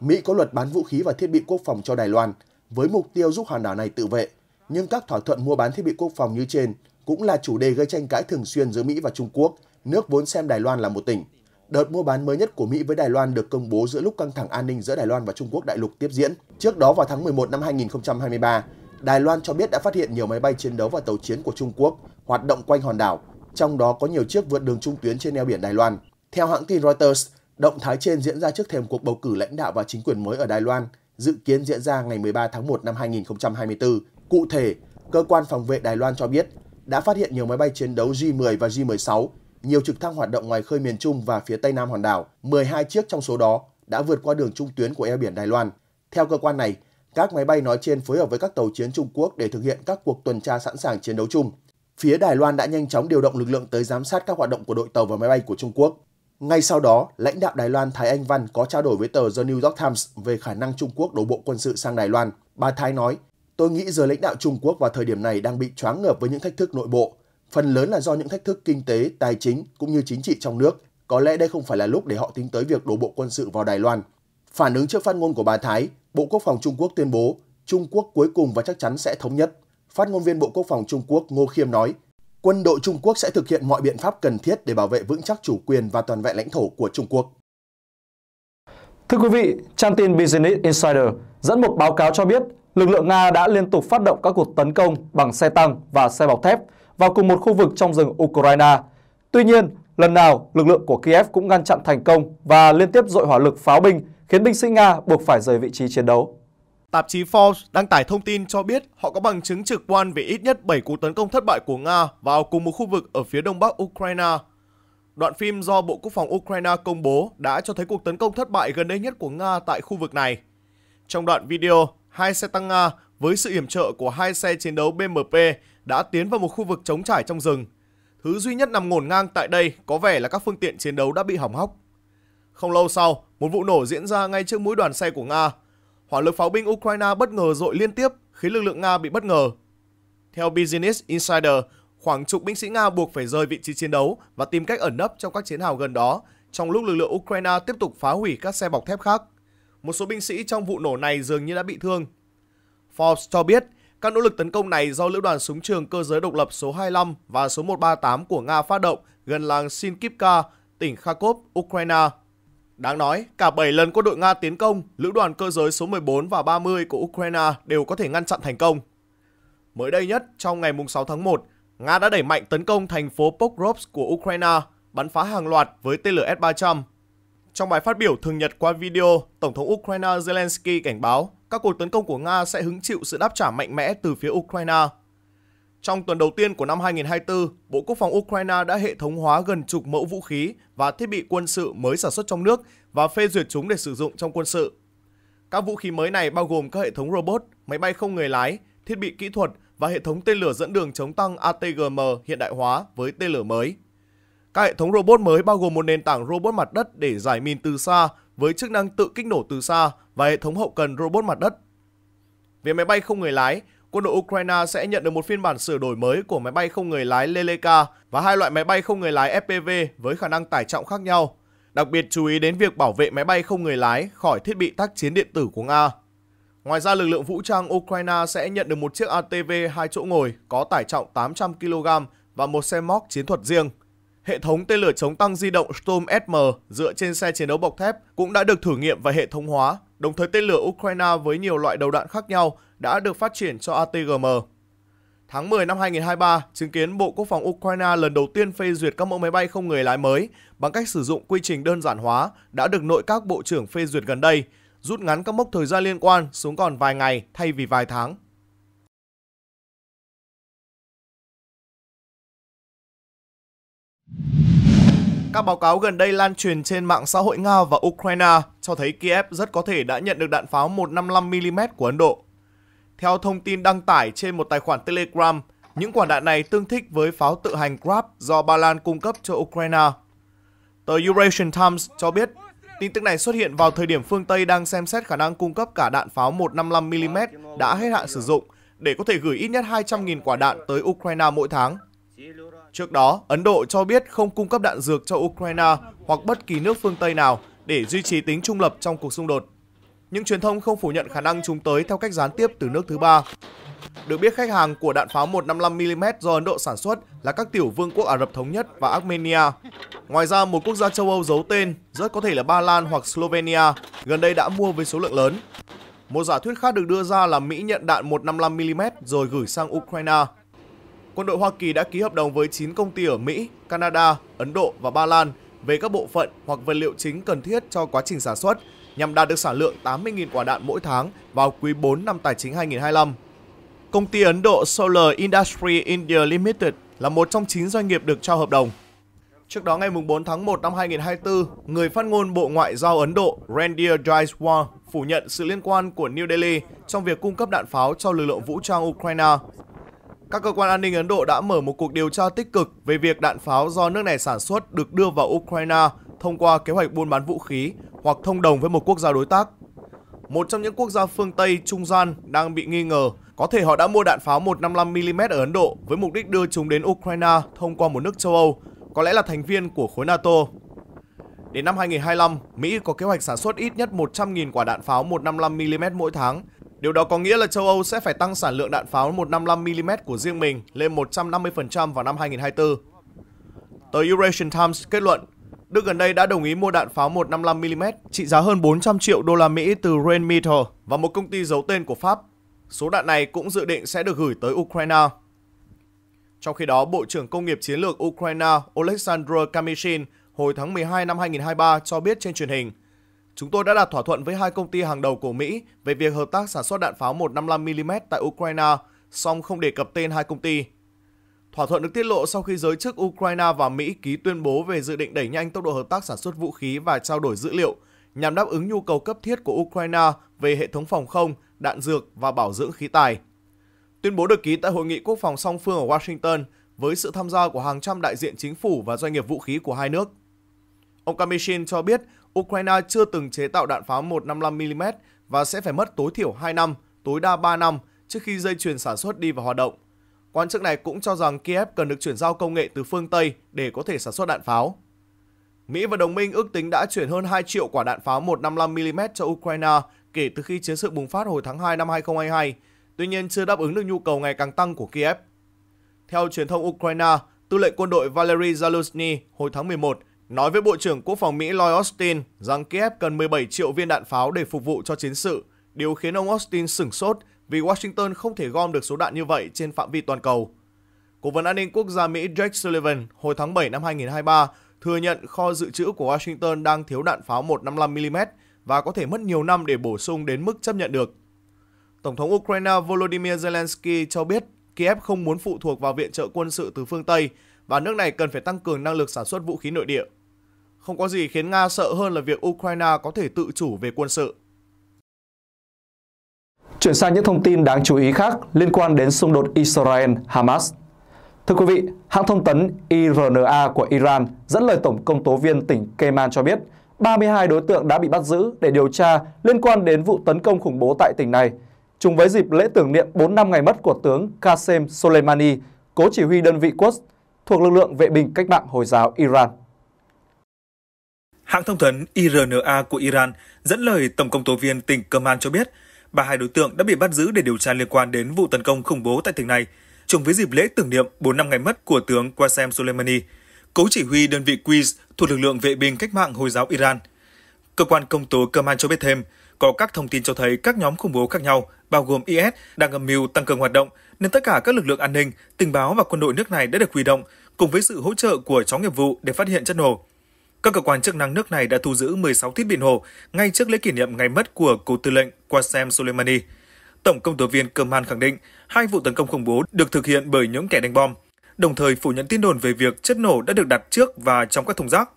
Mỹ có luật bán vũ khí và thiết bị quốc phòng cho Đài Loan với mục tiêu giúp hòn đảo này tự vệ, nhưng các thỏa thuận mua bán thiết bị quốc phòng như trên cũng là chủ đề gây tranh cãi thường xuyên giữa Mỹ và Trung Quốc, nước vốn xem Đài Loan là một tỉnh. Đợt mua bán mới nhất của Mỹ với Đài Loan được công bố giữa lúc căng thẳng an ninh giữa Đài Loan và Trung Quốc đại lục tiếp diễn. Trước đó vào tháng 11 năm 2023, Đài Loan cho biết đã phát hiện nhiều máy bay chiến đấu và tàu chiến của Trung Quốc hoạt động quanh hòn đảo, trong đó có nhiều chiếc vượt đường trung tuyến trên eo biển Đài Loan. Theo hãng tin Reuters, động thái trên diễn ra trước thềm cuộc bầu cử lãnh đạo và chính quyền mới ở Đài Loan, dự kiến diễn ra ngày 13 tháng 1 năm 2024. Cụ thể, cơ quan phòng vệ Đài Loan cho biết đã phát hiện nhiều máy bay chiến đấu J-10 và J-16 nhiều trực thăng hoạt động ngoài khơi miền Trung và phía Tây Nam hòn đảo, 12 chiếc trong số đó đã vượt qua đường trung tuyến của eo biển Đài Loan. Theo cơ quan này, các máy bay nói trên phối hợp với các tàu chiến Trung Quốc để thực hiện các cuộc tuần tra sẵn sàng chiến đấu chung. Phía Đài Loan đã nhanh chóng điều động lực lượng tới giám sát các hoạt động của đội tàu và máy bay của Trung Quốc. Ngay sau đó, lãnh đạo Đài Loan Thái Anh Văn có trao đổi với tờ The New York Times về khả năng Trung Quốc đổ bộ quân sự sang Đài Loan. Bà Thái nói, tôi nghĩ giờ lãnh đạo Trung Quốc vào thời điểm này đang bị choáng ngợp với những thách thức nội bộ phần lớn là do những thách thức kinh tế, tài chính cũng như chính trị trong nước. Có lẽ đây không phải là lúc để họ tính tới việc đổ bộ quân sự vào Đài Loan. Phản ứng trước phát ngôn của bà Thái, Bộ Quốc phòng Trung Quốc tuyên bố Trung Quốc cuối cùng và chắc chắn sẽ thống nhất. Phát ngôn viên Bộ Quốc phòng Trung Quốc Ngô Khiêm nói, quân đội Trung Quốc sẽ thực hiện mọi biện pháp cần thiết để bảo vệ vững chắc chủ quyền và toàn vẹn lãnh thổ của Trung Quốc. Thưa quý vị, trang tin Business Insider dẫn một báo cáo cho biết lực lượng Nga đã liên tục phát động các cuộc tấn công bằng xe tăng và xe bọc thép vào cùng một khu vực trong rừng Ukraine. Tuy nhiên, lần nào lực lượng của Kiev cũng ngăn chặn thành công và liên tiếp dội hỏa lực pháo binh khiến binh sĩ Nga buộc phải rời vị trí chiến đấu. Tạp chí Forbes đăng tải thông tin cho biết họ có bằng chứng trực quan về ít nhất 7 cuộc tấn công thất bại của Nga vào cùng một khu vực ở phía đông bắc Ukraine. Đoạn phim do Bộ Quốc phòng Ukraine công bố đã cho thấy cuộc tấn công thất bại gần đây nhất của Nga tại khu vực này. Trong đoạn video, hai xe tăng Nga với sự yểm trợ của hai xe chiến đấu BMP đã tiến vào một khu vực trống trải trong rừng. Thứ duy nhất nằm ngổn ngang tại đây có vẻ là các phương tiện chiến đấu đã bị hỏng hóc. Không lâu sau, một vụ nổ diễn ra ngay trước mũi đoàn xe của Nga. Hỏa lực pháo binh Ukraine bất ngờ dội liên tiếp khiến lực lượng Nga bị bất ngờ. Theo Business Insider, khoảng chục binh sĩ Nga buộc phải rời vị trí chiến đấu và tìm cách ẩn nấp trong các chiến hào gần đó, trong lúc lực lượng Ukraine tiếp tục phá hủy các xe bọc thép khác. Một số binh sĩ trong vụ nổ này dường như đã bị thương. Forbes cho biết các nỗ lực tấn công này do lữ đoàn súng trường cơ giới độc lập số 25 và số 138 của Nga phát động gần làng Sinkivka, tỉnh Kharkov, Ukraine. Đáng nói, cả 7 lần quân đội Nga tiến công, lữ đoàn cơ giới số 14 và 30 của Ukraine đều có thể ngăn chặn thành công. Mới đây nhất, trong ngày 6 tháng 1, Nga đã đẩy mạnh tấn công thành phố Pokrovsk của Ukraine, bắn phá hàng loạt với tên lửa S-300 trong bài phát biểu thường nhật qua video, Tổng thống Ukraine Zelensky cảnh báo các cuộc tấn công của Nga sẽ hứng chịu sự đáp trả mạnh mẽ từ phía Ukraine. Trong tuần đầu tiên của năm 2024, Bộ Quốc phòng Ukraine đã hệ thống hóa gần chục mẫu vũ khí và thiết bị quân sự mới sản xuất trong nước và phê duyệt chúng để sử dụng trong quân sự. Các vũ khí mới này bao gồm các hệ thống robot, máy bay không người lái, thiết bị kỹ thuật và hệ thống tên lửa dẫn đường chống tăng ATGM hiện đại hóa với tên lửa mới. Các hệ thống robot mới bao gồm một nền tảng robot mặt đất để giải mìn từ xa với chức năng tự kích nổ từ xa và hệ thống hậu cần robot mặt đất. Về máy bay không người lái, quân đội Ukraine sẽ nhận được một phiên bản sửa đổi mới của máy bay không người lái Leleka và hai loại máy bay không người lái FPV với khả năng tải trọng khác nhau. Đặc biệt chú ý đến việc bảo vệ máy bay không người lái khỏi thiết bị tác chiến điện tử của Nga. Ngoài ra, lực lượng vũ trang Ukraine sẽ nhận được một chiếc ATV hai chỗ ngồi có tải trọng 800 kg và một xe móc chiến thuật riêng – Hệ thống tên lửa chống tăng di động Storm SM dựa trên xe chiến đấu bọc thép cũng đã được thử nghiệm và hệ thống hóa, đồng thời tên lửa Ukraine với nhiều loại đầu đạn khác nhau đã được phát triển cho ATGM. Tháng 10 năm 2023, chứng kiến Bộ Quốc phòng Ukraine lần đầu tiên phê duyệt các mẫu máy bay không người lái mới bằng cách sử dụng quy trình đơn giản hóa đã được nội các bộ trưởng phê duyệt gần đây, rút ngắn các mốc thời gian liên quan xuống còn vài ngày thay vì vài tháng. Các báo cáo gần đây lan truyền trên mạng xã hội Nga và Ukraine cho thấy Kiev rất có thể đã nhận được đạn pháo 155mm của Ấn Độ. Theo thông tin đăng tải trên một tài khoản Telegram, những quả đạn này tương thích với pháo tự hành Grab do Ba Lan cung cấp cho Ukraine. Tờ Eurasian Times cho biết, tin tức này xuất hiện vào thời điểm phương Tây đang xem xét khả năng cung cấp cả đạn pháo 155mm đã hết hạn sử dụng để có thể gửi ít nhất 200.000 quả đạn tới Ukraine mỗi tháng. Trước đó, Ấn Độ cho biết không cung cấp đạn dược cho Ukraine hoặc bất kỳ nước phương Tây nào để duy trì tính trung lập trong cuộc xung đột. Những truyền thông không phủ nhận khả năng chúng tới theo cách gián tiếp từ nước thứ ba. Được biết khách hàng của đạn pháo 155mm do Ấn Độ sản xuất là các tiểu vương quốc Ả Rập Thống Nhất và Armenia. Ngoài ra, một quốc gia châu Âu giấu tên, rất có thể là Ba Lan hoặc Slovenia, gần đây đã mua với số lượng lớn. Một giả thuyết khác được đưa ra là Mỹ nhận đạn 155mm rồi gửi sang Ukraine quân đội Hoa Kỳ đã ký hợp đồng với 9 công ty ở Mỹ, Canada, Ấn Độ và Ba Lan về các bộ phận hoặc vật liệu chính cần thiết cho quá trình sản xuất nhằm đạt được sản lượng 80.000 quả đạn mỗi tháng vào quý 4 năm tài chính 2025. Công ty Ấn Độ Solar Industry India Limited là một trong 9 doanh nghiệp được trao hợp đồng. Trước đó ngày 4 tháng 1 năm 2024, người phát ngôn Bộ Ngoại giao Ấn Độ Randir Jaiswal phủ nhận sự liên quan của New Delhi trong việc cung cấp đạn pháo cho lực lượng vũ trang Ukraine các cơ quan an ninh Ấn Độ đã mở một cuộc điều tra tích cực về việc đạn pháo do nước này sản xuất được đưa vào Ukraine thông qua kế hoạch buôn bán vũ khí hoặc thông đồng với một quốc gia đối tác. Một trong những quốc gia phương Tây trung gian đang bị nghi ngờ có thể họ đã mua đạn pháo 155mm ở Ấn Độ với mục đích đưa chúng đến Ukraine thông qua một nước châu Âu, có lẽ là thành viên của khối NATO. Đến năm 2025, Mỹ có kế hoạch sản xuất ít nhất 100.000 quả đạn pháo 155mm mỗi tháng Điều đó có nghĩa là châu Âu sẽ phải tăng sản lượng đạn pháo 155mm của riêng mình lên 150% vào năm 2024. Tờ Eurasian Times kết luận, Đức gần đây đã đồng ý mua đạn pháo 155mm trị giá hơn 400 triệu đô la Mỹ từ Rheinmetall và một công ty giấu tên của Pháp. Số đạn này cũng dự định sẽ được gửi tới Ukraine. Trong khi đó, Bộ trưởng Công nghiệp Chiến lược Ukraine Oleksandr Kamyshin hồi tháng 12 năm 2023 cho biết trên truyền hình – Chúng tôi đã đạt thỏa thuận với hai công ty hàng đầu của Mỹ về việc hợp tác sản xuất đạn pháo 155mm tại Ukraine, song không đề cập tên hai công ty. Thỏa thuận được tiết lộ sau khi giới chức Ukraine và Mỹ ký tuyên bố về dự định đẩy nhanh tốc độ hợp tác sản xuất vũ khí và trao đổi dữ liệu nhằm đáp ứng nhu cầu cấp thiết của Ukraine về hệ thống phòng không, đạn dược và bảo dưỡng khí tài. Tuyên bố được ký tại Hội nghị Quốc phòng song phương ở Washington với sự tham gia của hàng trăm đại diện chính phủ và doanh nghiệp vũ khí của hai nước. Ông Kamishin cho biết Ukraine chưa từng chế tạo đạn pháo 155mm và sẽ phải mất tối thiểu 2 năm, tối đa 3 năm trước khi dây chuyền sản xuất đi vào hoạt động. Quan chức này cũng cho rằng Kiev cần được chuyển giao công nghệ từ phương Tây để có thể sản xuất đạn pháo. Mỹ và đồng minh ước tính đã chuyển hơn 2 triệu quả đạn pháo 155mm cho Ukraine kể từ khi chiến sự bùng phát hồi tháng 2 năm 2022, tuy nhiên chưa đáp ứng được nhu cầu ngày càng tăng của Kiev. Theo truyền thông Ukraine, tư lệnh quân đội Valery Zaluzny hồi tháng 11 nói với Bộ trưởng Quốc phòng Mỹ Lloyd Austin rằng Kiev cần 17 triệu viên đạn pháo để phục vụ cho chiến sự, điều khiến ông Austin sửng sốt vì Washington không thể gom được số đạn như vậy trên phạm vi toàn cầu. Cố vấn an ninh quốc gia Mỹ Jake Sullivan hồi tháng 7 năm 2023 thừa nhận kho dự trữ của Washington đang thiếu đạn pháo 155mm và có thể mất nhiều năm để bổ sung đến mức chấp nhận được. Tổng thống Ukraine Volodymyr Zelensky cho biết Kiev không muốn phụ thuộc vào viện trợ quân sự từ phương Tây và nước này cần phải tăng cường năng lực sản xuất vũ khí nội địa. Không có gì khiến Nga sợ hơn là việc Ukraine có thể tự chủ về quân sự. Chuyển sang những thông tin đáng chú ý khác liên quan đến xung đột Israel-Hamas. Thưa quý vị, hãng thông tấn IRNA của Iran dẫn lời Tổng công tố viên tỉnh kerman cho biết 32 đối tượng đã bị bắt giữ để điều tra liên quan đến vụ tấn công khủng bố tại tỉnh này, trùng với dịp lễ tưởng niệm 4 năm ngày mất của tướng Qasem Soleimani, cố chỉ huy đơn vị Quds thuộc lực lượng vệ binh cách mạng Hồi giáo Iran. Hãng thông tấn IRNA của Iran dẫn lời Tổng công tố viên tỉnh Kerman cho biết, ba hai đối tượng đã bị bắt giữ để điều tra liên quan đến vụ tấn công khủng bố tại tỉnh này, trùng với dịp lễ tưởng niệm 4 năm ngày mất của tướng Qasem Soleimani, cố chỉ huy đơn vị Quds thuộc lực lượng vệ binh cách mạng Hồi giáo Iran. Cơ quan công tố Kerman cho biết thêm, có các thông tin cho thấy các nhóm khủng bố khác nhau, bao gồm IS, đang âm mưu tăng cường hoạt động, nên tất cả các lực lượng an ninh, tình báo và quân đội nước này đã được huy động, cùng với sự hỗ trợ của chó nghiệp vụ để phát hiện chất nổ. Các cơ quan chức năng nước này đã thu giữ 16 thiết bị nổ ngay trước lễ kỷ niệm ngày mất của cố tư lệnh Qasem Soleimani. Tổng công tố viên Kerman khẳng định hai vụ tấn công khủng bố được thực hiện bởi những kẻ đánh bom, đồng thời phủ nhận tin đồn về việc chất nổ đã được đặt trước và trong các thùng rác.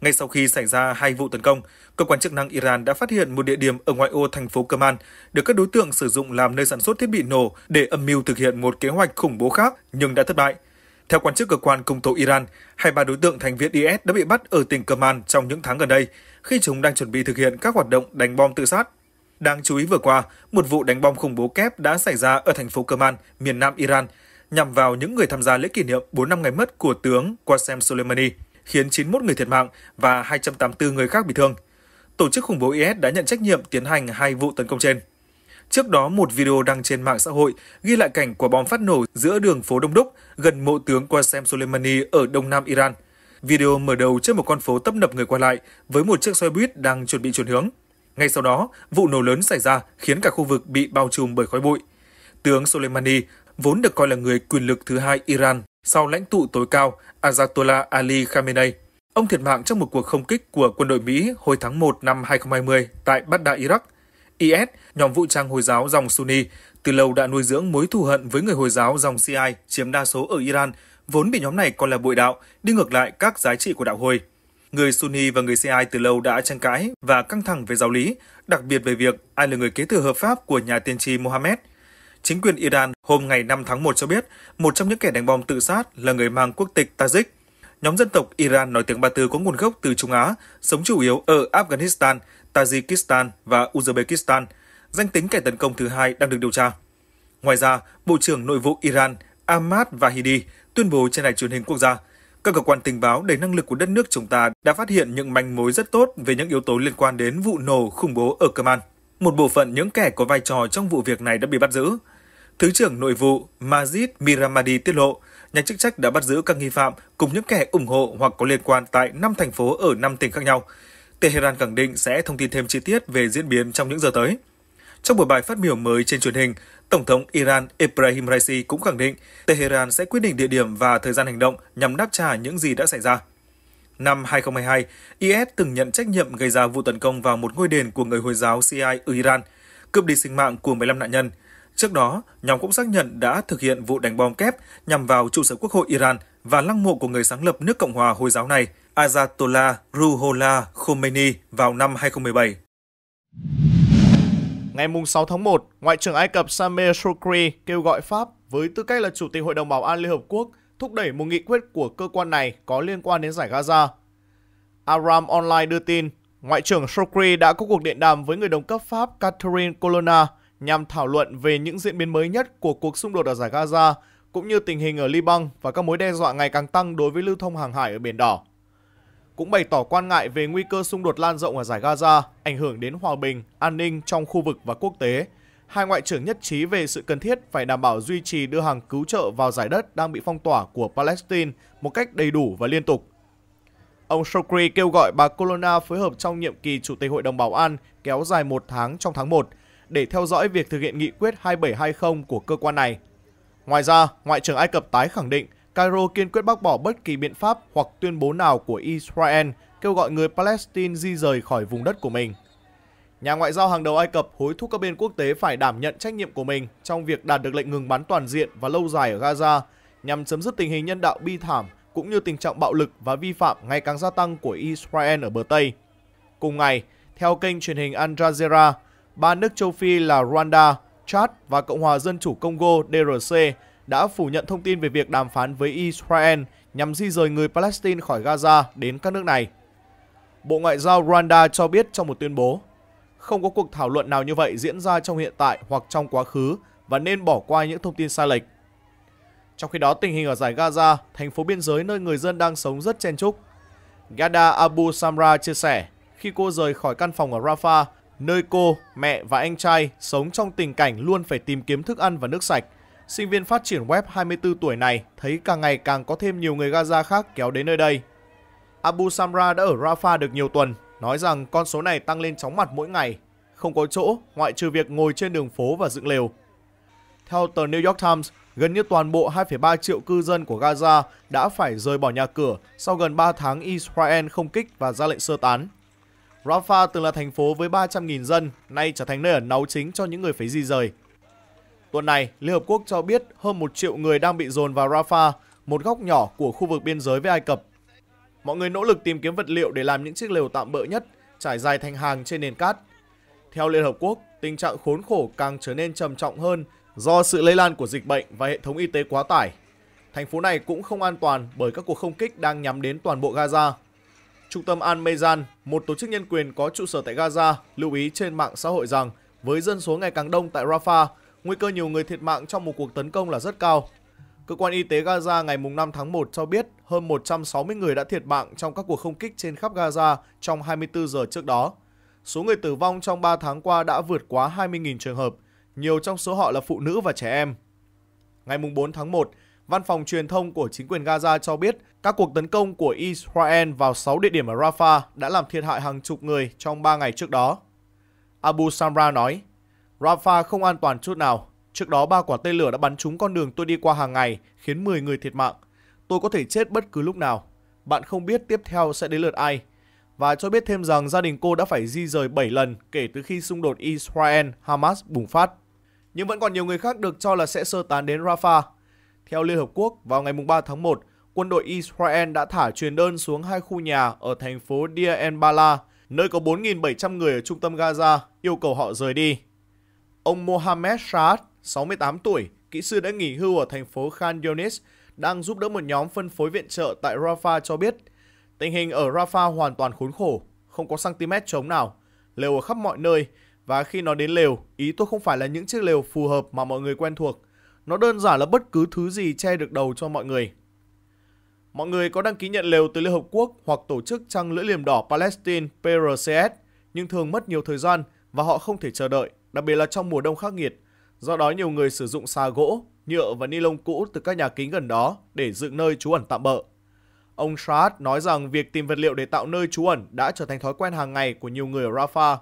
Ngay sau khi xảy ra hai vụ tấn công, cơ quan chức năng Iran đã phát hiện một địa điểm ở ngoại ô thành phố Kerman được các đối tượng sử dụng làm nơi sản xuất thiết bị nổ để âm mưu thực hiện một kế hoạch khủng bố khác nhưng đã thất bại. Theo quan chức cơ quan công tố Iran, hai ba đối tượng thành viên IS đã bị bắt ở tỉnh Kerman trong những tháng gần đây, khi chúng đang chuẩn bị thực hiện các hoạt động đánh bom tự sát. Đáng chú ý vừa qua, một vụ đánh bom khủng bố kép đã xảy ra ở thành phố Kerman, miền nam Iran, nhằm vào những người tham gia lễ kỷ niệm 4 năm ngày mất của tướng Qasem Soleimani, khiến 91 người thiệt mạng và 284 người khác bị thương. Tổ chức khủng bố IS đã nhận trách nhiệm tiến hành hai vụ tấn công trên. Trước đó, một video đăng trên mạng xã hội ghi lại cảnh quả bom phát nổ giữa đường phố Đông Đúc gần mộ tướng Qasem Soleimani ở đông nam Iran. Video mở đầu trên một con phố tấp nập người qua lại với một chiếc xe buýt đang chuẩn bị chuyển hướng. Ngay sau đó, vụ nổ lớn xảy ra khiến cả khu vực bị bao trùm bởi khói bụi. Tướng Soleimani vốn được coi là người quyền lực thứ hai Iran sau lãnh tụ tối cao Ayatollah Ali Khamenei. Ông thiệt mạng trong một cuộc không kích của quân đội Mỹ hồi tháng 1 năm 2020 tại Baghdad, Iraq – IS, nhóm vũ trang Hồi giáo dòng Sunni, từ lâu đã nuôi dưỡng mối thù hận với người Hồi giáo dòng Shiite chiếm đa số ở Iran, vốn bị nhóm này còn là bội đạo, đi ngược lại các giá trị của đạo Hồi. Người Sunni và người Shiite từ lâu đã tranh cãi và căng thẳng về giáo lý, đặc biệt về việc ai là người kế thừa hợp pháp của nhà tiên tri Mohammed. Chính quyền Iran hôm ngày 5 tháng 1 cho biết, một trong những kẻ đánh bom tự sát là người mang quốc tịch Tajik. Nhóm dân tộc Iran nói tiếng Ba Tư có nguồn gốc từ Trung Á, sống chủ yếu ở Afghanistan, Tajikistan và Uzbekistan, danh tính kẻ tấn công thứ hai đang được điều tra. Ngoài ra, Bộ trưởng Nội vụ Iran Ahmad Vahidi tuyên bố trên đài truyền hình quốc gia, các cơ quan tình báo đầy năng lực của đất nước chúng ta đã phát hiện những manh mối rất tốt về những yếu tố liên quan đến vụ nổ khủng bố ở Kerman. Một bộ phận những kẻ có vai trò trong vụ việc này đã bị bắt giữ. Thứ trưởng Nội vụ Majid Miramadi tiết lộ, nhà chức trách đã bắt giữ các nghi phạm cùng những kẻ ủng hộ hoặc có liên quan tại 5 thành phố ở 5 tỉnh khác nhau, Tehran khẳng định sẽ thông tin thêm chi tiết về diễn biến trong những giờ tới. Trong buổi bài phát biểu mới trên truyền hình, Tổng thống Iran Ebrahim Raisi cũng khẳng định Tehran sẽ quyết định địa điểm và thời gian hành động nhằm đáp trả những gì đã xảy ra. Năm 2022, IS từng nhận trách nhiệm gây ra vụ tấn công vào một ngôi đền của người Hồi giáo Shia ở Iran, cướp đi sinh mạng của 15 nạn nhân. Trước đó, nhóm cũng xác nhận đã thực hiện vụ đánh bom kép nhằm vào trụ sở quốc hội Iran và lăng mộ của người sáng lập nước Cộng hòa Hồi giáo này – Ayatollah Ruhollah Khomeini vào năm 2017. Ngày 6 tháng 1, Ngoại trưởng Ai Cập Sameh Shoukry kêu gọi Pháp với tư cách là Chủ tịch Hội đồng Bảo an Liên Hợp Quốc thúc đẩy một nghị quyết của cơ quan này có liên quan đến giải Gaza. Aram Online đưa tin, Ngoại trưởng Shoukry đã có cuộc điện đàm với người đồng cấp Pháp Catherine Colonna nhằm thảo luận về những diễn biến mới nhất của cuộc xung đột ở giải Gaza, cũng như tình hình ở Liban và các mối đe dọa ngày càng tăng đối với lưu thông hàng hải ở Biển Đỏ cũng bày tỏ quan ngại về nguy cơ xung đột lan rộng ở giải Gaza, ảnh hưởng đến hòa bình, an ninh trong khu vực và quốc tế. Hai ngoại trưởng nhất trí về sự cần thiết phải đảm bảo duy trì đưa hàng cứu trợ vào giải đất đang bị phong tỏa của Palestine một cách đầy đủ và liên tục. Ông Shokri kêu gọi bà Colonna phối hợp trong nhiệm kỳ Chủ tịch Hội đồng Bảo an kéo dài một tháng trong tháng 1 để theo dõi việc thực hiện nghị quyết 2720 của cơ quan này. Ngoài ra, Ngoại trưởng Ai Cập tái khẳng định Cairo kiên quyết bác bỏ bất kỳ biện pháp hoặc tuyên bố nào của Israel kêu gọi người Palestine di rời khỏi vùng đất của mình. Nhà ngoại giao hàng đầu Ai Cập hối thúc các bên quốc tế phải đảm nhận trách nhiệm của mình trong việc đạt được lệnh ngừng bắn toàn diện và lâu dài ở Gaza nhằm chấm dứt tình hình nhân đạo bi thảm cũng như tình trạng bạo lực và vi phạm ngày càng gia tăng của Israel ở bờ Tây. Cùng ngày, theo kênh truyền hình Al Jazeera, ba nước châu Phi là Rwanda, Chad và Cộng hòa Dân chủ Congo DRC đã phủ nhận thông tin về việc đàm phán với Israel nhằm di rời người Palestine khỏi Gaza đến các nước này. Bộ Ngoại giao Rwanda cho biết trong một tuyên bố, không có cuộc thảo luận nào như vậy diễn ra trong hiện tại hoặc trong quá khứ và nên bỏ qua những thông tin sai lệch. Trong khi đó, tình hình ở giải Gaza, thành phố biên giới nơi người dân đang sống rất chen chúc. Gada Abu Samra chia sẻ, khi cô rời khỏi căn phòng ở Rafah, nơi cô, mẹ và anh trai sống trong tình cảnh luôn phải tìm kiếm thức ăn và nước sạch, sinh viên phát triển web 24 tuổi này thấy càng ngày càng có thêm nhiều người Gaza khác kéo đến nơi đây. Abu Samra đã ở Rafah được nhiều tuần, nói rằng con số này tăng lên chóng mặt mỗi ngày, không có chỗ ngoại trừ việc ngồi trên đường phố và dựng lều. Theo tờ New York Times, gần như toàn bộ 2,3 triệu cư dân của Gaza đã phải rời bỏ nhà cửa sau gần 3 tháng Israel không kích và ra lệnh sơ tán. Rafah từng là thành phố với 300.000 dân, nay trở thành nơi ẩn náu chính cho những người phải di rời, Tuần này, Liên Hợp Quốc cho biết hơn một triệu người đang bị dồn vào Rafah, một góc nhỏ của khu vực biên giới với Ai Cập. Mọi người nỗ lực tìm kiếm vật liệu để làm những chiếc lều tạm bỡ nhất, trải dài thành hàng trên nền cát. Theo Liên Hợp Quốc, tình trạng khốn khổ càng trở nên trầm trọng hơn do sự lây lan của dịch bệnh và hệ thống y tế quá tải. Thành phố này cũng không an toàn bởi các cuộc không kích đang nhắm đến toàn bộ Gaza. Trung tâm Al-Mezan, một tổ chức nhân quyền có trụ sở tại Gaza, lưu ý trên mạng xã hội rằng với dân số ngày càng đông tại Rafah, nguy cơ nhiều người thiệt mạng trong một cuộc tấn công là rất cao. Cơ quan y tế Gaza ngày 5 tháng 1 cho biết hơn 160 người đã thiệt mạng trong các cuộc không kích trên khắp Gaza trong 24 giờ trước đó. Số người tử vong trong 3 tháng qua đã vượt quá 20.000 trường hợp, nhiều trong số họ là phụ nữ và trẻ em. Ngày 4 tháng 1, văn phòng truyền thông của chính quyền Gaza cho biết các cuộc tấn công của Israel vào 6 địa điểm ở Rafah đã làm thiệt hại hàng chục người trong 3 ngày trước đó. Abu Samra nói, Rafah không an toàn chút nào. Trước đó ba quả tên lửa đã bắn trúng con đường tôi đi qua hàng ngày, khiến 10 người thiệt mạng. Tôi có thể chết bất cứ lúc nào. Bạn không biết tiếp theo sẽ đến lượt ai. Và cho biết thêm rằng gia đình cô đã phải di rời 7 lần kể từ khi xung đột Israel-Hamas bùng phát. Nhưng vẫn còn nhiều người khác được cho là sẽ sơ tán đến Rafah. Theo Liên Hợp Quốc, vào ngày 3 tháng 1, quân đội Israel đã thả truyền đơn xuống hai khu nhà ở thành phố Deir el-Bala, nơi có 4.700 người ở trung tâm Gaza, yêu cầu họ rời đi. Ông Mohamed Saad, 68 tuổi, kỹ sư đã nghỉ hưu ở thành phố Khan Yunis, đang giúp đỡ một nhóm phân phối viện trợ tại Rafah cho biết tình hình ở Rafah hoàn toàn khốn khổ, không có cm trống nào, lều ở khắp mọi nơi và khi nó đến lều, ý tôi không phải là những chiếc lều phù hợp mà mọi người quen thuộc. Nó đơn giản là bất cứ thứ gì che được đầu cho mọi người. Mọi người có đăng ký nhận lều từ Liên Hợp Quốc hoặc tổ chức trăng lưỡi liềm đỏ Palestine PRCS, nhưng thường mất nhiều thời gian và họ không thể chờ đợi đặc biệt là trong mùa đông khắc nghiệt. Do đó nhiều người sử dụng xà gỗ, nhựa và ni lông cũ từ các nhà kính gần đó để dựng nơi trú ẩn tạm bợ. Ông Shrad nói rằng việc tìm vật liệu để tạo nơi trú ẩn đã trở thành thói quen hàng ngày của nhiều người ở Rafah.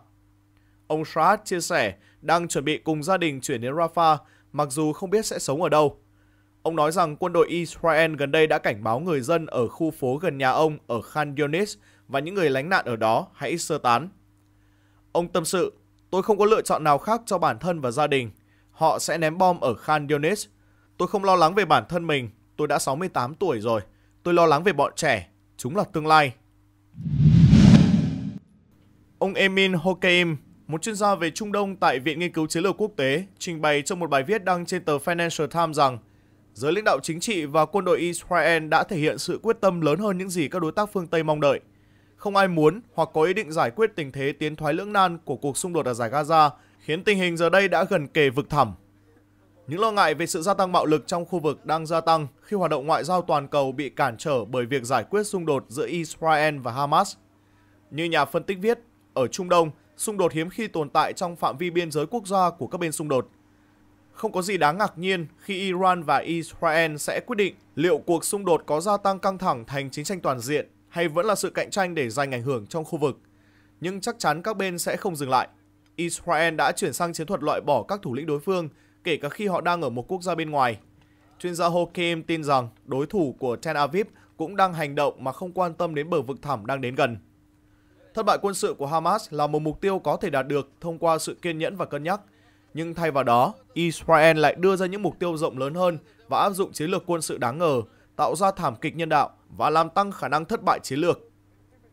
Ông Shrad chia sẻ đang chuẩn bị cùng gia đình chuyển đến Rafah mặc dù không biết sẽ sống ở đâu. Ông nói rằng quân đội Israel gần đây đã cảnh báo người dân ở khu phố gần nhà ông ở Khan Yunis và những người lánh nạn ở đó hãy sơ tán. Ông tâm sự, Tôi không có lựa chọn nào khác cho bản thân và gia đình. Họ sẽ ném bom ở Khan Yunis. Tôi không lo lắng về bản thân mình, tôi đã 68 tuổi rồi. Tôi lo lắng về bọn trẻ, chúng là tương lai. Ông Emin Hokeim, một chuyên gia về Trung Đông tại Viện Nghiên cứu Chiến lược Quốc tế, trình bày trong một bài viết đăng trên tờ Financial Times rằng giới lãnh đạo chính trị và quân đội Israel đã thể hiện sự quyết tâm lớn hơn những gì các đối tác phương Tây mong đợi – không ai muốn hoặc có ý định giải quyết tình thế tiến thoái lưỡng nan của cuộc xung đột ở giải Gaza, khiến tình hình giờ đây đã gần kề vực thẳm. Những lo ngại về sự gia tăng bạo lực trong khu vực đang gia tăng khi hoạt động ngoại giao toàn cầu bị cản trở bởi việc giải quyết xung đột giữa Israel và Hamas. Như nhà phân tích viết, ở Trung Đông, xung đột hiếm khi tồn tại trong phạm vi biên giới quốc gia của các bên xung đột. Không có gì đáng ngạc nhiên khi Iran và Israel sẽ quyết định liệu cuộc xung đột có gia tăng căng thẳng thành chiến tranh toàn diện hay vẫn là sự cạnh tranh để giành ảnh hưởng trong khu vực. Nhưng chắc chắn các bên sẽ không dừng lại. Israel đã chuyển sang chiến thuật loại bỏ các thủ lĩnh đối phương, kể cả khi họ đang ở một quốc gia bên ngoài. Chuyên gia Hokim tin rằng đối thủ của Tel Aviv cũng đang hành động mà không quan tâm đến bờ vực thẳm đang đến gần. Thất bại quân sự của Hamas là một mục tiêu có thể đạt được thông qua sự kiên nhẫn và cân nhắc. Nhưng thay vào đó, Israel lại đưa ra những mục tiêu rộng lớn hơn và áp dụng chiến lược quân sự đáng ngờ, tạo ra thảm kịch nhân đạo – và làm tăng khả năng thất bại chiến lược.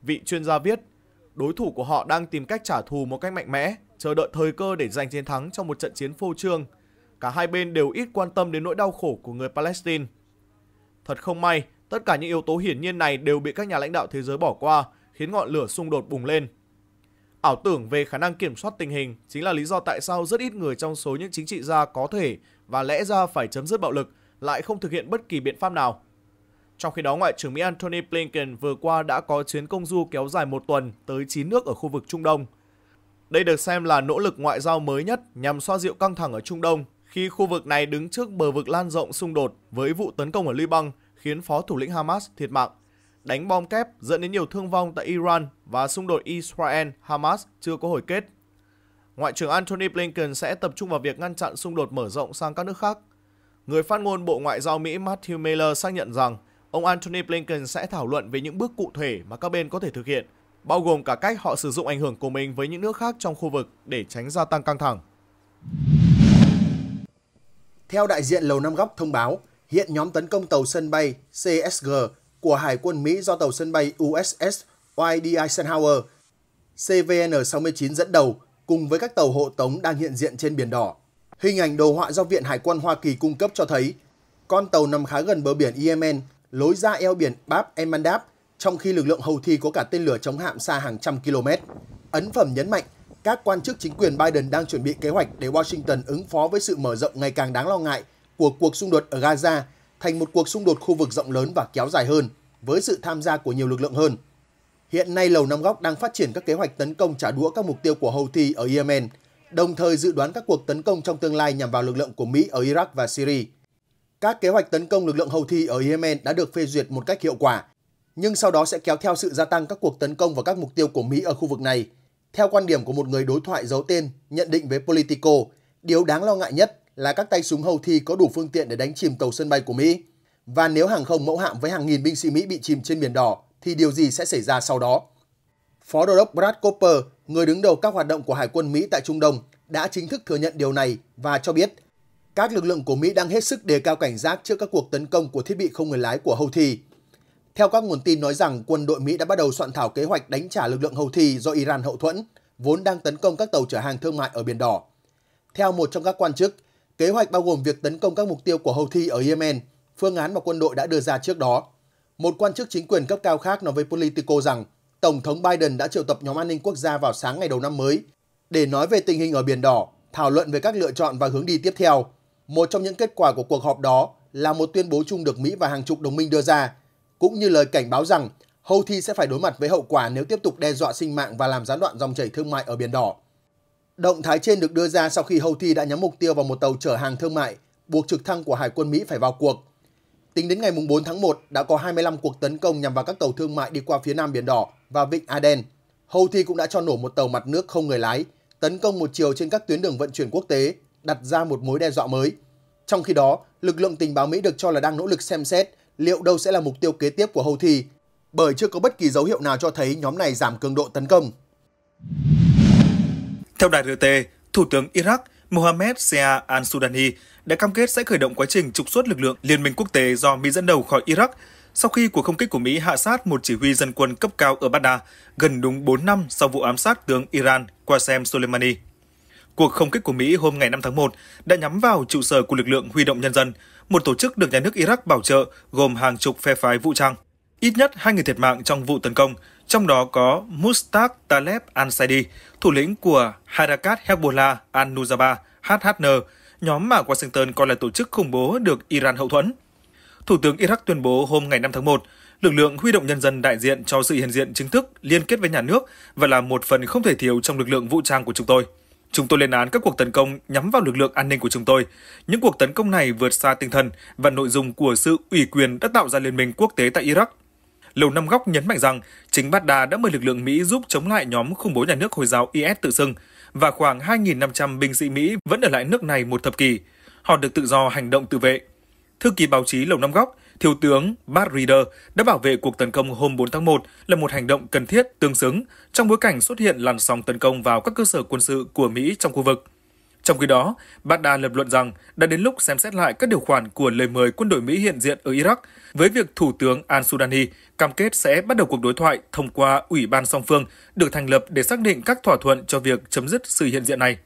Vị chuyên gia viết, đối thủ của họ đang tìm cách trả thù một cách mạnh mẽ, chờ đợi thời cơ để giành chiến thắng trong một trận chiến phô trương. Cả hai bên đều ít quan tâm đến nỗi đau khổ của người Palestine. Thật không may, tất cả những yếu tố hiển nhiên này đều bị các nhà lãnh đạo thế giới bỏ qua, khiến ngọn lửa xung đột bùng lên. Ảo tưởng về khả năng kiểm soát tình hình chính là lý do tại sao rất ít người trong số những chính trị gia có thể và lẽ ra phải chấm dứt bạo lực lại không thực hiện bất kỳ biện pháp nào. Trong khi đó, Ngoại trưởng Mỹ Antony Blinken vừa qua đã có chuyến công du kéo dài một tuần tới 9 nước ở khu vực Trung Đông. Đây được xem là nỗ lực ngoại giao mới nhất nhằm xoa dịu căng thẳng ở Trung Đông khi khu vực này đứng trước bờ vực lan rộng xung đột với vụ tấn công ở Liban khiến phó thủ lĩnh Hamas thiệt mạng, đánh bom kép dẫn đến nhiều thương vong tại Iran và xung đột Israel-Hamas chưa có hồi kết. Ngoại trưởng Antony Blinken sẽ tập trung vào việc ngăn chặn xung đột mở rộng sang các nước khác. Người phát ngôn Bộ Ngoại giao Mỹ Matthew Miller xác nhận rằng ông Antony Blinken sẽ thảo luận về những bước cụ thể mà các bên có thể thực hiện, bao gồm cả cách họ sử dụng ảnh hưởng của mình với những nước khác trong khu vực để tránh gia tăng căng thẳng. Theo đại diện Lầu Năm Góc thông báo, hiện nhóm tấn công tàu sân bay CSG của Hải quân Mỹ do tàu sân bay USS YD Eisenhower CVN-69 dẫn đầu cùng với các tàu hộ tống đang hiện diện trên Biển Đỏ. Hình ảnh đồ họa do Viện Hải quân Hoa Kỳ cung cấp cho thấy, con tàu nằm khá gần bờ biển Yemen lối ra eo biển Bab El Mandab, trong khi lực lượng hầu thi có cả tên lửa chống hạm xa hàng trăm km. Ấn phẩm nhấn mạnh, các quan chức chính quyền Biden đang chuẩn bị kế hoạch để Washington ứng phó với sự mở rộng ngày càng đáng lo ngại của cuộc xung đột ở Gaza thành một cuộc xung đột khu vực rộng lớn và kéo dài hơn, với sự tham gia của nhiều lực lượng hơn. Hiện nay, Lầu Năm Góc đang phát triển các kế hoạch tấn công trả đũa các mục tiêu của Houthi ở Yemen, đồng thời dự đoán các cuộc tấn công trong tương lai nhằm vào lực lượng của Mỹ ở Iraq và Syria các kế hoạch tấn công lực lượng Houthi ở Yemen đã được phê duyệt một cách hiệu quả, nhưng sau đó sẽ kéo theo sự gia tăng các cuộc tấn công vào các mục tiêu của Mỹ ở khu vực này. Theo quan điểm của một người đối thoại giấu tên nhận định với Politico, điều đáng lo ngại nhất là các tay súng Houthi có đủ phương tiện để đánh chìm tàu sân bay của Mỹ. Và nếu hàng không mẫu hạm với hàng nghìn binh sĩ Mỹ bị chìm trên Biển Đỏ, thì điều gì sẽ xảy ra sau đó? Phó Đô đốc Brad Cooper, người đứng đầu các hoạt động của Hải quân Mỹ tại Trung Đông, đã chính thức thừa nhận điều này và cho biết các lực lượng của Mỹ đang hết sức đề cao cảnh giác trước các cuộc tấn công của thiết bị không người lái của Houthi. Theo các nguồn tin nói rằng quân đội Mỹ đã bắt đầu soạn thảo kế hoạch đánh trả lực lượng Houthi do Iran hậu thuẫn, vốn đang tấn công các tàu chở hàng thương mại ở Biển Đỏ. Theo một trong các quan chức, kế hoạch bao gồm việc tấn công các mục tiêu của Houthi ở Yemen, phương án mà quân đội đã đưa ra trước đó. Một quan chức chính quyền cấp cao khác nói với Politico rằng Tổng thống Biden đã triệu tập nhóm an ninh quốc gia vào sáng ngày đầu năm mới để nói về tình hình ở Biển Đỏ, thảo luận về các lựa chọn và hướng đi tiếp theo. Một trong những kết quả của cuộc họp đó là một tuyên bố chung được Mỹ và hàng chục đồng minh đưa ra, cũng như lời cảnh báo rằng Houthi sẽ phải đối mặt với hậu quả nếu tiếp tục đe dọa sinh mạng và làm gián đoạn dòng chảy thương mại ở Biển Đỏ. Động thái trên được đưa ra sau khi Houthi đã nhắm mục tiêu vào một tàu chở hàng thương mại, buộc trực thăng của Hải quân Mỹ phải vào cuộc. Tính đến ngày 4 tháng 1, đã có 25 cuộc tấn công nhằm vào các tàu thương mại đi qua phía nam Biển Đỏ và Vịnh Aden. Houthi cũng đã cho nổ một tàu mặt nước không người lái, tấn công một chiều trên các tuyến đường vận chuyển quốc tế, đặt ra một mối đe dọa mới. Trong khi đó, lực lượng tình báo Mỹ được cho là đang nỗ lực xem xét liệu đâu sẽ là mục tiêu kế tiếp của Houthi, bởi chưa có bất kỳ dấu hiệu nào cho thấy nhóm này giảm cường độ tấn công. Theo đài RT, Thủ tướng Iraq Mohammed Sea al-Sudani đã cam kết sẽ khởi động quá trình trục xuất lực lượng liên minh quốc tế do Mỹ dẫn đầu khỏi Iraq sau khi cuộc không kích của Mỹ hạ sát một chỉ huy dân quân cấp cao ở Baghdad gần đúng 4 năm sau vụ ám sát tướng Iran Qasem Soleimani. Cuộc không kích của Mỹ hôm ngày 5 tháng 1 đã nhắm vào trụ sở của lực lượng huy động nhân dân, một tổ chức được nhà nước Iraq bảo trợ gồm hàng chục phe phái vũ trang. Ít nhất hai người thiệt mạng trong vụ tấn công, trong đó có Mustaq Taleb al-Saidi, thủ lĩnh của Harakat Hezbollah al-Nusaba, HHN, nhóm mà Washington coi là tổ chức khủng bố được Iran hậu thuẫn. Thủ tướng Iraq tuyên bố hôm ngày 5 tháng 1, lực lượng huy động nhân dân đại diện cho sự hiện diện chính thức, liên kết với nhà nước và là một phần không thể thiếu trong lực lượng vũ trang của chúng tôi. Chúng tôi lên án các cuộc tấn công nhắm vào lực lượng an ninh của chúng tôi. Những cuộc tấn công này vượt xa tinh thần và nội dung của sự ủy quyền đã tạo ra liên minh quốc tế tại Iraq. Lầu Năm Góc nhấn mạnh rằng chính Baghdad đã mời lực lượng Mỹ giúp chống lại nhóm khủng bố nhà nước Hồi giáo IS tự xưng và khoảng 2.500 binh sĩ Mỹ vẫn ở lại nước này một thập kỷ. Họ được tự do hành động tự vệ. Thư ký báo chí Lầu Năm Góc Thiếu tướng Bart Reader đã bảo vệ cuộc tấn công hôm 4 tháng 1 là một hành động cần thiết tương xứng trong bối cảnh xuất hiện làn sóng tấn công vào các cơ sở quân sự của Mỹ trong khu vực. Trong khi đó, đã lập luận rằng đã đến lúc xem xét lại các điều khoản của lời mời quân đội Mỹ hiện diện ở Iraq với việc Thủ tướng al-Sudani cam kết sẽ bắt đầu cuộc đối thoại thông qua Ủy ban song phương được thành lập để xác định các thỏa thuận cho việc chấm dứt sự hiện diện này.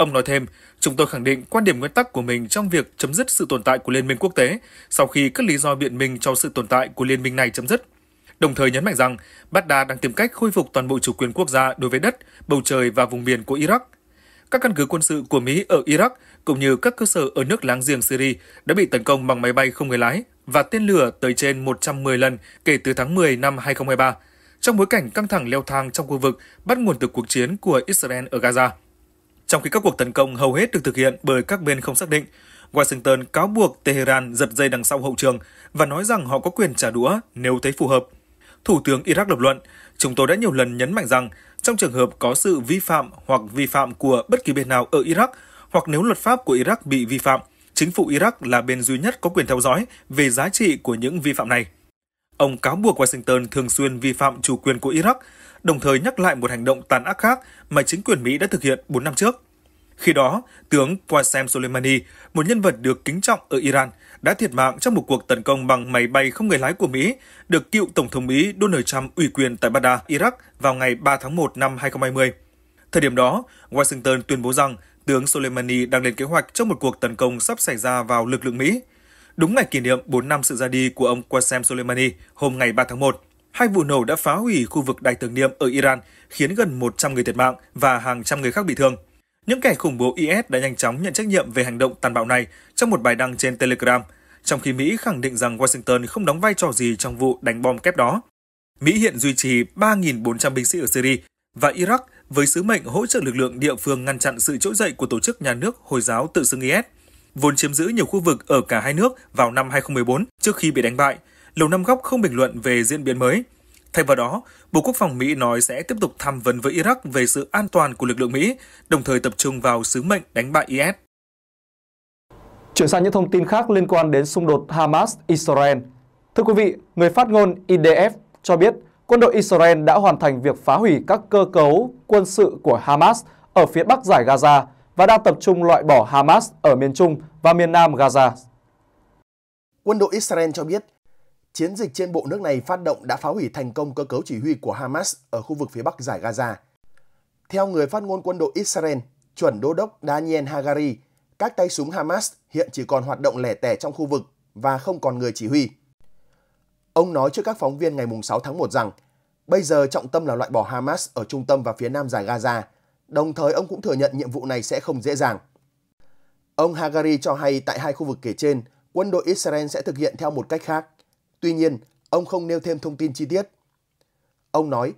Ông nói thêm, chúng tôi khẳng định quan điểm nguyên tắc của mình trong việc chấm dứt sự tồn tại của Liên minh quốc tế sau khi các lý do biện minh cho sự tồn tại của Liên minh này chấm dứt. Đồng thời nhấn mạnh rằng, Baghdad đang tìm cách khôi phục toàn bộ chủ quyền quốc gia đối với đất, bầu trời và vùng biển của Iraq. Các căn cứ quân sự của Mỹ ở Iraq cũng như các cơ sở ở nước láng giềng Syria đã bị tấn công bằng máy bay không người lái và tên lửa tới trên 110 lần kể từ tháng 10 năm 2023, trong bối cảnh căng thẳng leo thang trong khu vực bắt nguồn từ cuộc chiến của Israel ở Gaza trong khi các cuộc tấn công hầu hết được thực hiện bởi các bên không xác định. Washington cáo buộc Tehran giật dây đằng sau hậu trường và nói rằng họ có quyền trả đũa nếu thấy phù hợp. Thủ tướng Iraq lập luận, chúng tôi đã nhiều lần nhấn mạnh rằng trong trường hợp có sự vi phạm hoặc vi phạm của bất kỳ bên nào ở Iraq hoặc nếu luật pháp của Iraq bị vi phạm, chính phủ Iraq là bên duy nhất có quyền theo dõi về giá trị của những vi phạm này. Ông cáo buộc Washington thường xuyên vi phạm chủ quyền của Iraq đồng thời nhắc lại một hành động tàn ác khác mà chính quyền Mỹ đã thực hiện 4 năm trước. Khi đó, tướng Qasem Soleimani, một nhân vật được kính trọng ở Iran, đã thiệt mạng trong một cuộc tấn công bằng máy bay không người lái của Mỹ, được cựu Tổng thống Mỹ Donald Trump ủy quyền tại Baghdad, Iraq vào ngày 3 tháng 1 năm 2020. Thời điểm đó, Washington tuyên bố rằng tướng Soleimani đang lên kế hoạch cho một cuộc tấn công sắp xảy ra vào lực lượng Mỹ. Đúng ngày kỷ niệm 4 năm sự ra đi của ông Qasem Soleimani hôm ngày 3 tháng 1, Hai vụ nổ đã phá hủy khu vực đài tưởng niệm ở Iran, khiến gần 100 người thiệt mạng và hàng trăm người khác bị thương. Những kẻ khủng bố IS đã nhanh chóng nhận trách nhiệm về hành động tàn bạo này trong một bài đăng trên Telegram, trong khi Mỹ khẳng định rằng Washington không đóng vai trò gì trong vụ đánh bom kép đó. Mỹ hiện duy trì 3.400 binh sĩ ở Syria và Iraq với sứ mệnh hỗ trợ lực lượng địa phương ngăn chặn sự trỗi dậy của tổ chức nhà nước Hồi giáo tự xưng IS, vốn chiếm giữ nhiều khu vực ở cả hai nước vào năm 2014 trước khi bị đánh bại – Lầu Năm Góc không bình luận về diễn biến mới. Thay vào đó, Bộ Quốc phòng Mỹ nói sẽ tiếp tục tham vấn với Iraq về sự an toàn của lực lượng Mỹ, đồng thời tập trung vào sứ mệnh đánh bại IS. Chuyển sang những thông tin khác liên quan đến xung đột Hamas-Israel. Thưa quý vị, người phát ngôn IDF cho biết quân đội Israel đã hoàn thành việc phá hủy các cơ cấu quân sự của Hamas ở phía bắc giải Gaza và đang tập trung loại bỏ Hamas ở miền Trung và miền Nam Gaza. Quân đội Israel cho biết chiến dịch trên bộ nước này phát động đã phá hủy thành công cơ cấu chỉ huy của Hamas ở khu vực phía bắc giải Gaza. Theo người phát ngôn quân đội Israel, chuẩn đô đốc Daniel Hagari, các tay súng Hamas hiện chỉ còn hoạt động lẻ tẻ trong khu vực và không còn người chỉ huy. Ông nói trước các phóng viên ngày 6 tháng 1 rằng, bây giờ trọng tâm là loại bỏ Hamas ở trung tâm và phía nam giải Gaza, đồng thời ông cũng thừa nhận nhiệm vụ này sẽ không dễ dàng. Ông Hagari cho hay tại hai khu vực kể trên, quân đội Israel sẽ thực hiện theo một cách khác – Tuy nhiên, ông không nêu thêm thông tin chi tiết. Ông nói,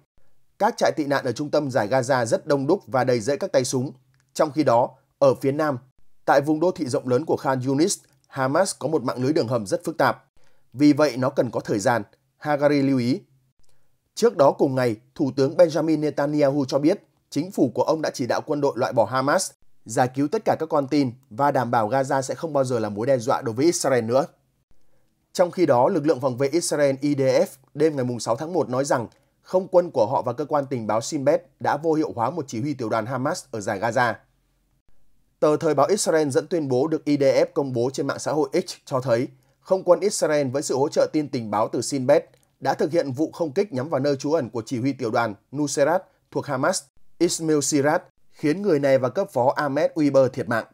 các trại tị nạn ở trung tâm giải Gaza rất đông đúc và đầy rẫy các tay súng. Trong khi đó, ở phía nam, tại vùng đô thị rộng lớn của Khan Yunis, Hamas có một mạng lưới đường hầm rất phức tạp. Vì vậy nó cần có thời gian, Hagari lưu ý. Trước đó cùng ngày, Thủ tướng Benjamin Netanyahu cho biết chính phủ của ông đã chỉ đạo quân đội loại bỏ Hamas, giải cứu tất cả các con tin và đảm bảo Gaza sẽ không bao giờ là mối đe dọa đối với Israel nữa. Trong khi đó, lực lượng phòng vệ Israel IDF đêm ngày 6 tháng 1 nói rằng không quân của họ và cơ quan tình báo Shin Bet đã vô hiệu hóa một chỉ huy tiểu đoàn Hamas ở giải Gaza. Tờ Thời báo Israel dẫn tuyên bố được IDF công bố trên mạng xã hội X cho thấy không quân Israel với sự hỗ trợ tin tình báo từ Shin Bet đã thực hiện vụ không kích nhắm vào nơi trú ẩn của chỉ huy tiểu đoàn Nusrat thuộc Hamas Ismail Sirat, khiến người này và cấp phó Ahmed Uiber thiệt mạng.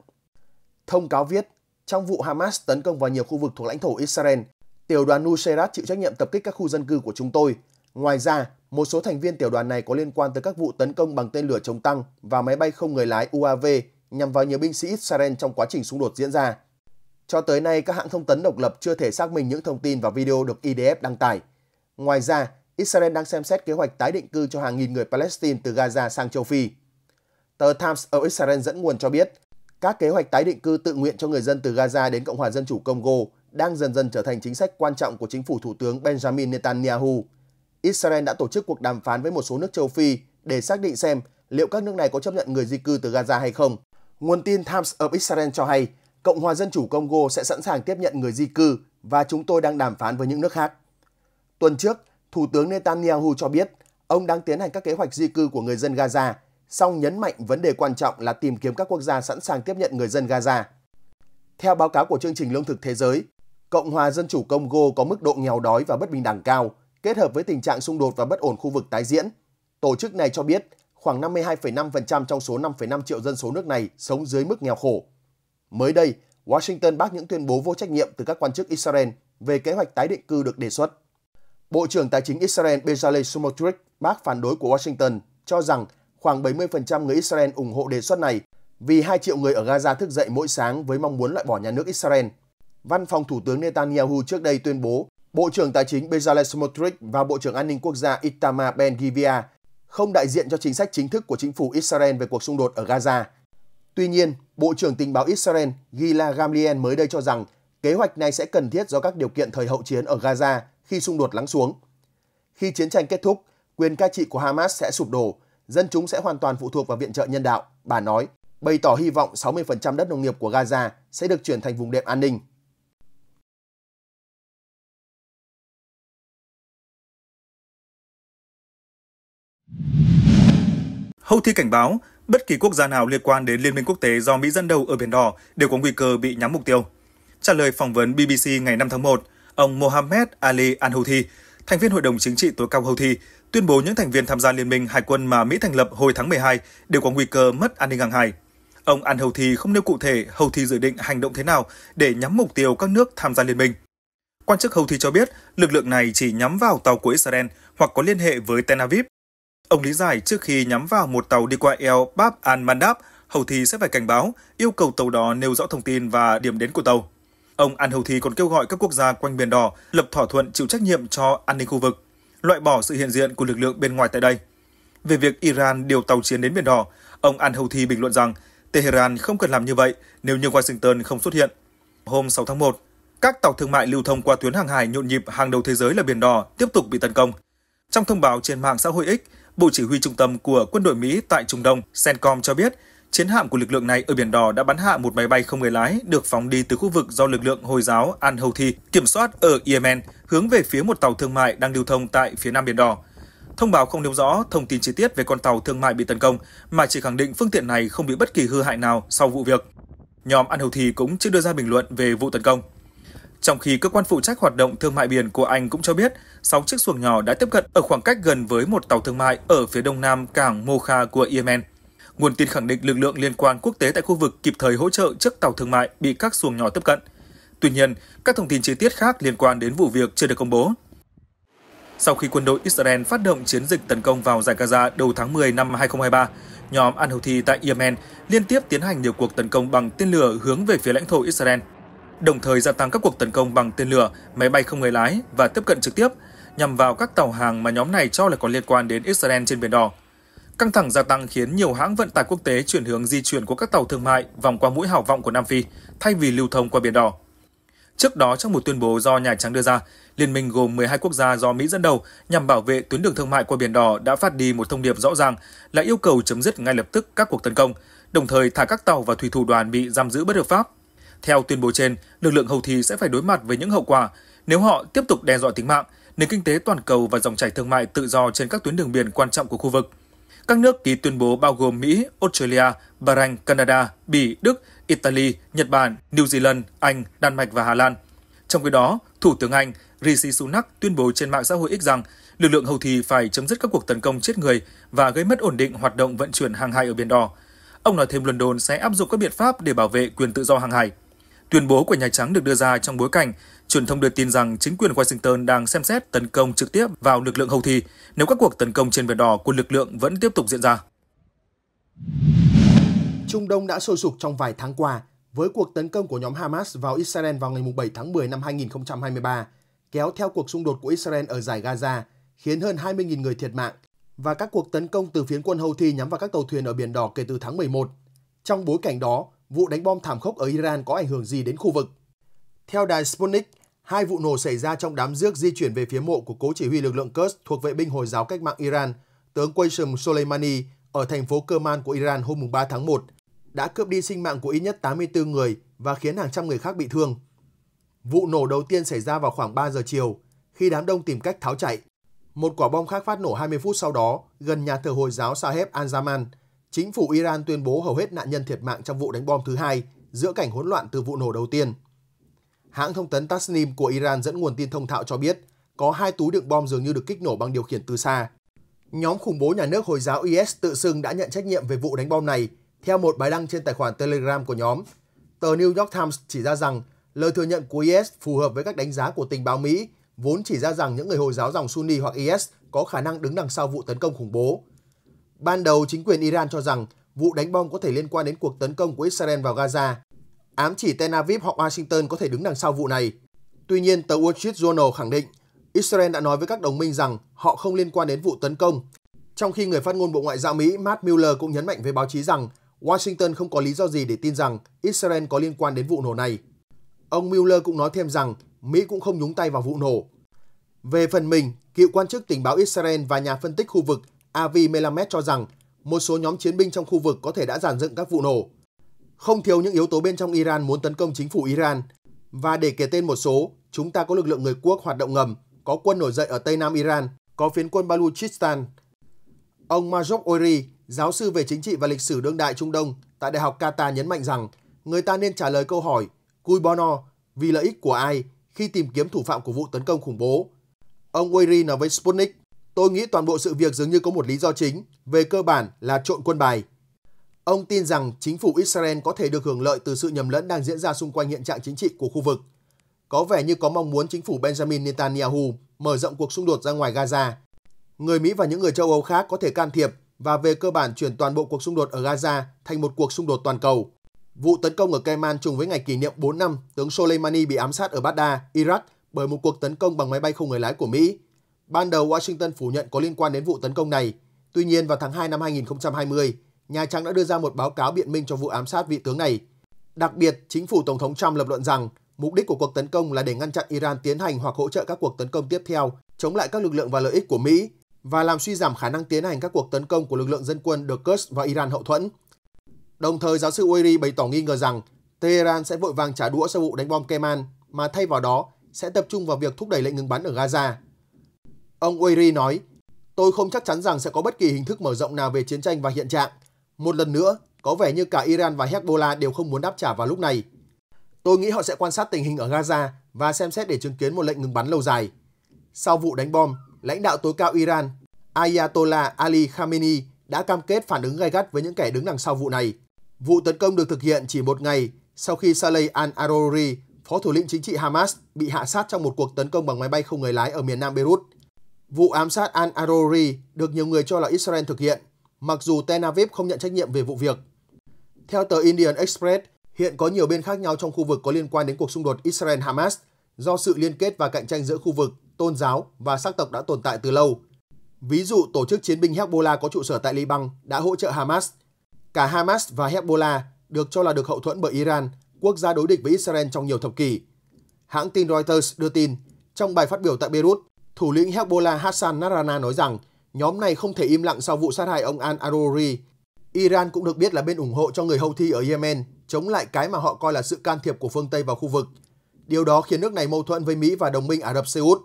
Thông cáo viết, trong vụ Hamas tấn công vào nhiều khu vực thuộc lãnh thổ Israel, tiểu đoàn Nusayrat chịu trách nhiệm tập kích các khu dân cư của chúng tôi. Ngoài ra, một số thành viên tiểu đoàn này có liên quan tới các vụ tấn công bằng tên lửa chống tăng và máy bay không người lái UAV nhằm vào nhiều binh sĩ Israel trong quá trình xung đột diễn ra. Cho tới nay, các hãng thông tấn độc lập chưa thể xác minh những thông tin và video được IDF đăng tải. Ngoài ra, Israel đang xem xét kế hoạch tái định cư cho hàng nghìn người Palestine từ Gaza sang châu Phi. Tờ Times ở Israel dẫn nguồn cho biết, các kế hoạch tái định cư tự nguyện cho người dân từ Gaza đến Cộng hòa Dân chủ Congo đang dần dần trở thành chính sách quan trọng của chính phủ Thủ tướng Benjamin Netanyahu. Israel đã tổ chức cuộc đàm phán với một số nước châu Phi để xác định xem liệu các nước này có chấp nhận người di cư từ Gaza hay không. Nguồn tin Times of Israel cho hay, Cộng hòa Dân chủ Congo sẽ sẵn sàng tiếp nhận người di cư và chúng tôi đang đàm phán với những nước khác. Tuần trước, Thủ tướng Netanyahu cho biết ông đang tiến hành các kế hoạch di cư của người dân Gaza song nhấn mạnh vấn đề quan trọng là tìm kiếm các quốc gia sẵn sàng tiếp nhận người dân Gaza. Theo báo cáo của chương trình Lương thực Thế giới, Cộng hòa Dân chủ Congo có mức độ nghèo đói và bất bình đẳng cao, kết hợp với tình trạng xung đột và bất ổn khu vực tái diễn. Tổ chức này cho biết khoảng 52,5% trong số 5,5 triệu dân số nước này sống dưới mức nghèo khổ. Mới đây, Washington bác những tuyên bố vô trách nhiệm từ các quan chức Israel về kế hoạch tái định cư được đề xuất. Bộ trưởng Tài chính Israel Bezalel Smotrich bác phản đối của Washington cho rằng khoảng 70% người Israel ủng hộ đề xuất này vì 2 triệu người ở Gaza thức dậy mỗi sáng với mong muốn loại bỏ nhà nước Israel. Văn phòng Thủ tướng Netanyahu trước đây tuyên bố Bộ trưởng Tài chính Bezalel Smotrich và Bộ trưởng An ninh Quốc gia Itamar Ben-Gvir không đại diện cho chính sách chính thức của chính phủ Israel về cuộc xung đột ở Gaza. Tuy nhiên, Bộ trưởng Tình báo Israel Gila Gamliel mới đây cho rằng kế hoạch này sẽ cần thiết do các điều kiện thời hậu chiến ở Gaza khi xung đột lắng xuống. Khi chiến tranh kết thúc, quyền cai trị của Hamas sẽ sụp đổ dân chúng sẽ hoàn toàn phụ thuộc vào viện trợ nhân đạo, bà nói, bày tỏ hy vọng 60% đất nông nghiệp của Gaza sẽ được chuyển thành vùng đệm an ninh. Houthi cảnh báo, bất kỳ quốc gia nào liên quan đến liên minh quốc tế do Mỹ dẫn đầu ở Biển Đỏ đều có nguy cơ bị nhắm mục tiêu. Trả lời phỏng vấn BBC ngày 5 tháng 1, ông Mohammed Ali Al-Houthi, thành viên Hội đồng Chính trị tối cao Houthi, tuyên bố những thành viên tham gia liên minh hải quân mà Mỹ thành lập hồi tháng 12 đều có nguy cơ mất an ninh hàng hải. Ông An Hầu Thi không nêu cụ thể Hầu Thi dự định hành động thế nào để nhắm mục tiêu các nước tham gia liên minh. Quan chức Hầu Thi cho biết lực lượng này chỉ nhắm vào tàu của Israel hoặc có liên hệ với Tel Aviv. Ông lý giải trước khi nhắm vào một tàu đi qua eo Bab al-Mandab, Hầu Thi sẽ phải cảnh báo, yêu cầu tàu đó nêu rõ thông tin và điểm đến của tàu. Ông An Hầu Thi còn kêu gọi các quốc gia quanh Biển Đỏ lập thỏa thuận chịu trách nhiệm cho an ninh khu vực loại bỏ sự hiện diện của lực lượng bên ngoài tại đây. Về việc Iran điều tàu chiến đến Biển Đỏ, ông Al Houthi bình luận rằng Tehran không cần làm như vậy nếu như Washington không xuất hiện. Hôm 6 tháng 1, các tàu thương mại lưu thông qua tuyến hàng hải nhộn nhịp hàng đầu thế giới là Biển Đỏ tiếp tục bị tấn công. Trong thông báo trên mạng xã hội X, Bộ Chỉ huy Trung tâm của quân đội Mỹ tại Trung Đông, CENTCOM cho biết Chiến hạm của lực lượng này ở Biển Đỏ đã bắn hạ một máy bay không người lái được phóng đi từ khu vực do lực lượng Hồi giáo Al-Houthi kiểm soát ở Yemen hướng về phía một tàu thương mại đang lưu thông tại phía nam Biển Đỏ. Thông báo không nêu rõ thông tin chi tiết về con tàu thương mại bị tấn công, mà chỉ khẳng định phương tiện này không bị bất kỳ hư hại nào sau vụ việc. Nhóm Al-Houthi cũng chưa đưa ra bình luận về vụ tấn công. Trong khi cơ quan phụ trách hoạt động thương mại biển của Anh cũng cho biết, 6 chiếc xuồng nhỏ đã tiếp cận ở khoảng cách gần với một tàu thương mại ở phía đông nam cảng Mocha của Yemen. Nguồn tin khẳng định lực lượng liên quan quốc tế tại khu vực kịp thời hỗ trợ trước tàu thương mại bị các xuồng nhỏ tiếp cận. Tuy nhiên, các thông tin chi tiết khác liên quan đến vụ việc chưa được công bố. Sau khi quân đội Israel phát động chiến dịch tấn công vào giải Gaza đầu tháng 10 năm 2023, nhóm Al-Houthi tại Yemen liên tiếp tiến hành nhiều cuộc tấn công bằng tên lửa hướng về phía lãnh thổ Israel, đồng thời gia tăng các cuộc tấn công bằng tên lửa, máy bay không người lái và tiếp cận trực tiếp nhằm vào các tàu hàng mà nhóm này cho là có liên quan đến Israel trên Biển Đỏ. Căng thẳng gia tăng khiến nhiều hãng vận tải quốc tế chuyển hướng di chuyển của các tàu thương mại vòng qua mũi hảo vọng của Nam Phi thay vì lưu thông qua Biển Đỏ. Trước đó, trong một tuyên bố do Nhà Trắng đưa ra, Liên minh gồm 12 quốc gia do Mỹ dẫn đầu nhằm bảo vệ tuyến đường thương mại qua Biển Đỏ đã phát đi một thông điệp rõ ràng là yêu cầu chấm dứt ngay lập tức các cuộc tấn công, đồng thời thả các tàu và thủy thủ đoàn bị giam giữ bất hợp pháp. Theo tuyên bố trên, lực lượng houthi sẽ phải đối mặt với những hậu quả nếu họ tiếp tục đe dọa tính mạng, nền kinh tế toàn cầu và dòng chảy thương mại tự do trên các tuyến đường biển quan trọng của khu vực – các nước ký tuyên bố bao gồm Mỹ, Australia, Bahrain, Canada, Bỉ, Đức, Italy, Nhật Bản, New Zealand, Anh, Đan Mạch và Hà Lan. Trong khi đó, Thủ tướng Anh Rishi Sunak tuyên bố trên mạng xã hội X rằng lực lượng Houthi phải chấm dứt các cuộc tấn công chết người và gây mất ổn định hoạt động vận chuyển hàng hải ở Biển Đỏ. Ông nói thêm London sẽ áp dụng các biện pháp để bảo vệ quyền tự do hàng hải. Tuyên bố của Nhà Trắng được đưa ra trong bối cảnh Truyền thông đưa tin rằng chính quyền Washington đang xem xét tấn công trực tiếp vào lực lượng Houthi nếu các cuộc tấn công trên biển đỏ của lực lượng vẫn tiếp tục diễn ra. Trung Đông đã sôi sục trong vài tháng qua với cuộc tấn công của nhóm Hamas vào Israel vào ngày 7 tháng 10 năm 2023, kéo theo cuộc xung đột của Israel ở giải Gaza, khiến hơn 20.000 người thiệt mạng và các cuộc tấn công từ phiến quân Houthi nhắm vào các tàu thuyền ở Biển Đỏ kể từ tháng 11. Trong bối cảnh đó, vụ đánh bom thảm khốc ở Iran có ảnh hưởng gì đến khu vực? Theo đài Sputnik, hai vụ nổ xảy ra trong đám rước di chuyển về phía mộ của cố chỉ huy lực lượng Kurds thuộc vệ binh Hồi giáo cách mạng Iran, tướng Qasem Soleimani ở thành phố Kerman của Iran hôm 3 tháng 1, đã cướp đi sinh mạng của ít nhất 84 người và khiến hàng trăm người khác bị thương. Vụ nổ đầu tiên xảy ra vào khoảng 3 giờ chiều, khi đám đông tìm cách tháo chạy. Một quả bom khác phát nổ 20 phút sau đó, gần nhà thờ Hồi giáo Saheb al Chính phủ Iran tuyên bố hầu hết nạn nhân thiệt mạng trong vụ đánh bom thứ hai, giữa cảnh hỗn loạn từ vụ nổ đầu tiên. Hãng thông tấn Tasnim của Iran dẫn nguồn tin thông thạo cho biết có hai túi đựng bom dường như được kích nổ bằng điều khiển từ xa. Nhóm khủng bố nhà nước Hồi giáo IS tự xưng đã nhận trách nhiệm về vụ đánh bom này theo một bài đăng trên tài khoản Telegram của nhóm. Tờ New York Times chỉ ra rằng lời thừa nhận của IS phù hợp với các đánh giá của tình báo Mỹ, vốn chỉ ra rằng những người Hồi giáo dòng Sunni hoặc IS có khả năng đứng đằng sau vụ tấn công khủng bố. Ban đầu, chính quyền Iran cho rằng vụ đánh bom có thể liên quan đến cuộc tấn công của Israel vào Gaza ám chỉ Tel Aviv hoặc Washington có thể đứng đằng sau vụ này. Tuy nhiên, tờ Wall Street Journal khẳng định Israel đã nói với các đồng minh rằng họ không liên quan đến vụ tấn công. Trong khi người phát ngôn Bộ Ngoại giao Mỹ Matt Mueller cũng nhấn mạnh với báo chí rằng Washington không có lý do gì để tin rằng Israel có liên quan đến vụ nổ này. Ông Mueller cũng nói thêm rằng Mỹ cũng không nhúng tay vào vụ nổ. Về phần mình, cựu quan chức tình báo Israel và nhà phân tích khu vực Avi Melamed cho rằng một số nhóm chiến binh trong khu vực có thể đã giàn dựng các vụ nổ. Không thiếu những yếu tố bên trong Iran muốn tấn công chính phủ Iran. Và để kể tên một số, chúng ta có lực lượng người quốc hoạt động ngầm, có quân nổi dậy ở Tây Nam Iran, có phiến quân Baluchistan. Ông Majok Oiri, giáo sư về chính trị và lịch sử đương đại Trung Đông tại Đại học Qatar nhấn mạnh rằng người ta nên trả lời câu hỏi cui bono vì lợi ích của ai khi tìm kiếm thủ phạm của vụ tấn công khủng bố. Ông Weiri nói với Sputnik, tôi nghĩ toàn bộ sự việc dường như có một lý do chính, về cơ bản là trộn quân bài. Ông tin rằng chính phủ Israel có thể được hưởng lợi từ sự nhầm lẫn đang diễn ra xung quanh hiện trạng chính trị của khu vực. Có vẻ như có mong muốn chính phủ Benjamin Netanyahu mở rộng cuộc xung đột ra ngoài Gaza. Người Mỹ và những người châu Âu khác có thể can thiệp và về cơ bản chuyển toàn bộ cuộc xung đột ở Gaza thành một cuộc xung đột toàn cầu. Vụ tấn công ở Keman trùng với ngày kỷ niệm 4 năm tướng Soleimani bị ám sát ở Baghdad, Iraq bởi một cuộc tấn công bằng máy bay không người lái của Mỹ. Ban đầu Washington phủ nhận có liên quan đến vụ tấn công này. Tuy nhiên vào tháng 2 năm 2020, Nhà Trắng đã đưa ra một báo cáo biện minh cho vụ ám sát vị tướng này. Đặc biệt, chính phủ Tổng thống Trump lập luận rằng mục đích của cuộc tấn công là để ngăn chặn Iran tiến hành hoặc hỗ trợ các cuộc tấn công tiếp theo, chống lại các lực lượng và lợi ích của Mỹ và làm suy giảm khả năng tiến hành các cuộc tấn công của lực lượng dân quân được Kurds và Iran hậu thuẫn. Đồng thời, giáo sư Uri bày tỏ nghi ngờ rằng Tehran sẽ vội vàng trả đũa sau vụ đánh bom Kerman mà thay vào đó sẽ tập trung vào việc thúc đẩy lệnh ngừng bắn ở Gaza. Ông Uri nói, Tôi không chắc chắn rằng sẽ có bất kỳ hình thức mở rộng nào về chiến tranh và hiện trạng – một lần nữa, có vẻ như cả Iran và Hezbollah đều không muốn đáp trả vào lúc này. Tôi nghĩ họ sẽ quan sát tình hình ở Gaza và xem xét để chứng kiến một lệnh ngừng bắn lâu dài. Sau vụ đánh bom, lãnh đạo tối cao Iran Ayatollah Ali Khamenei đã cam kết phản ứng gay gắt với những kẻ đứng đằng sau vụ này. Vụ tấn công được thực hiện chỉ một ngày sau khi Saleh al-Aruri, phó thủ lĩnh chính trị Hamas, bị hạ sát trong một cuộc tấn công bằng máy bay không người lái ở miền nam Beirut. Vụ ám sát al-Aruri được nhiều người cho là Israel thực hiện mặc dù Tel Aviv không nhận trách nhiệm về vụ việc. Theo tờ Indian Express, hiện có nhiều bên khác nhau trong khu vực có liên quan đến cuộc xung đột Israel-Hamas do sự liên kết và cạnh tranh giữa khu vực, tôn giáo và sắc tộc đã tồn tại từ lâu. Ví dụ, tổ chức chiến binh Hezbollah có trụ sở tại Liban đã hỗ trợ Hamas. Cả Hamas và Hezbollah được cho là được hậu thuẫn bởi Iran, quốc gia đối địch với Israel trong nhiều thập kỷ. Hãng tin Reuters đưa tin, trong bài phát biểu tại Beirut, thủ lĩnh Hezbollah Hassan Nasrallah nói rằng Nhóm này không thể im lặng sau vụ sát hại ông al-Aruri. Iran cũng được biết là bên ủng hộ cho người Houthi ở Yemen, chống lại cái mà họ coi là sự can thiệp của phương Tây vào khu vực. Điều đó khiến nước này mâu thuẫn với Mỹ và đồng minh Ả Rập Xê Út.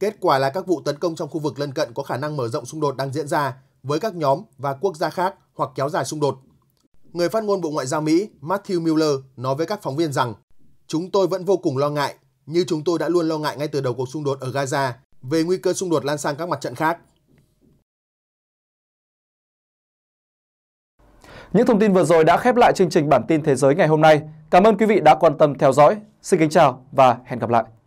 Kết quả là các vụ tấn công trong khu vực lân cận có khả năng mở rộng xung đột đang diễn ra với các nhóm và quốc gia khác hoặc kéo dài xung đột. Người phát ngôn Bộ Ngoại giao Mỹ Matthew Miller nói với các phóng viên rằng Chúng tôi vẫn vô cùng lo ngại, như chúng tôi đã luôn lo ngại ngay từ đầu cuộc xung đột ở Gaza, về nguy cơ xung đột lan sang các mặt trận khác. Những thông tin vừa rồi đã khép lại chương trình bản tin thế giới ngày hôm nay. Cảm ơn quý vị đã quan tâm theo dõi. Xin kính chào và hẹn gặp lại.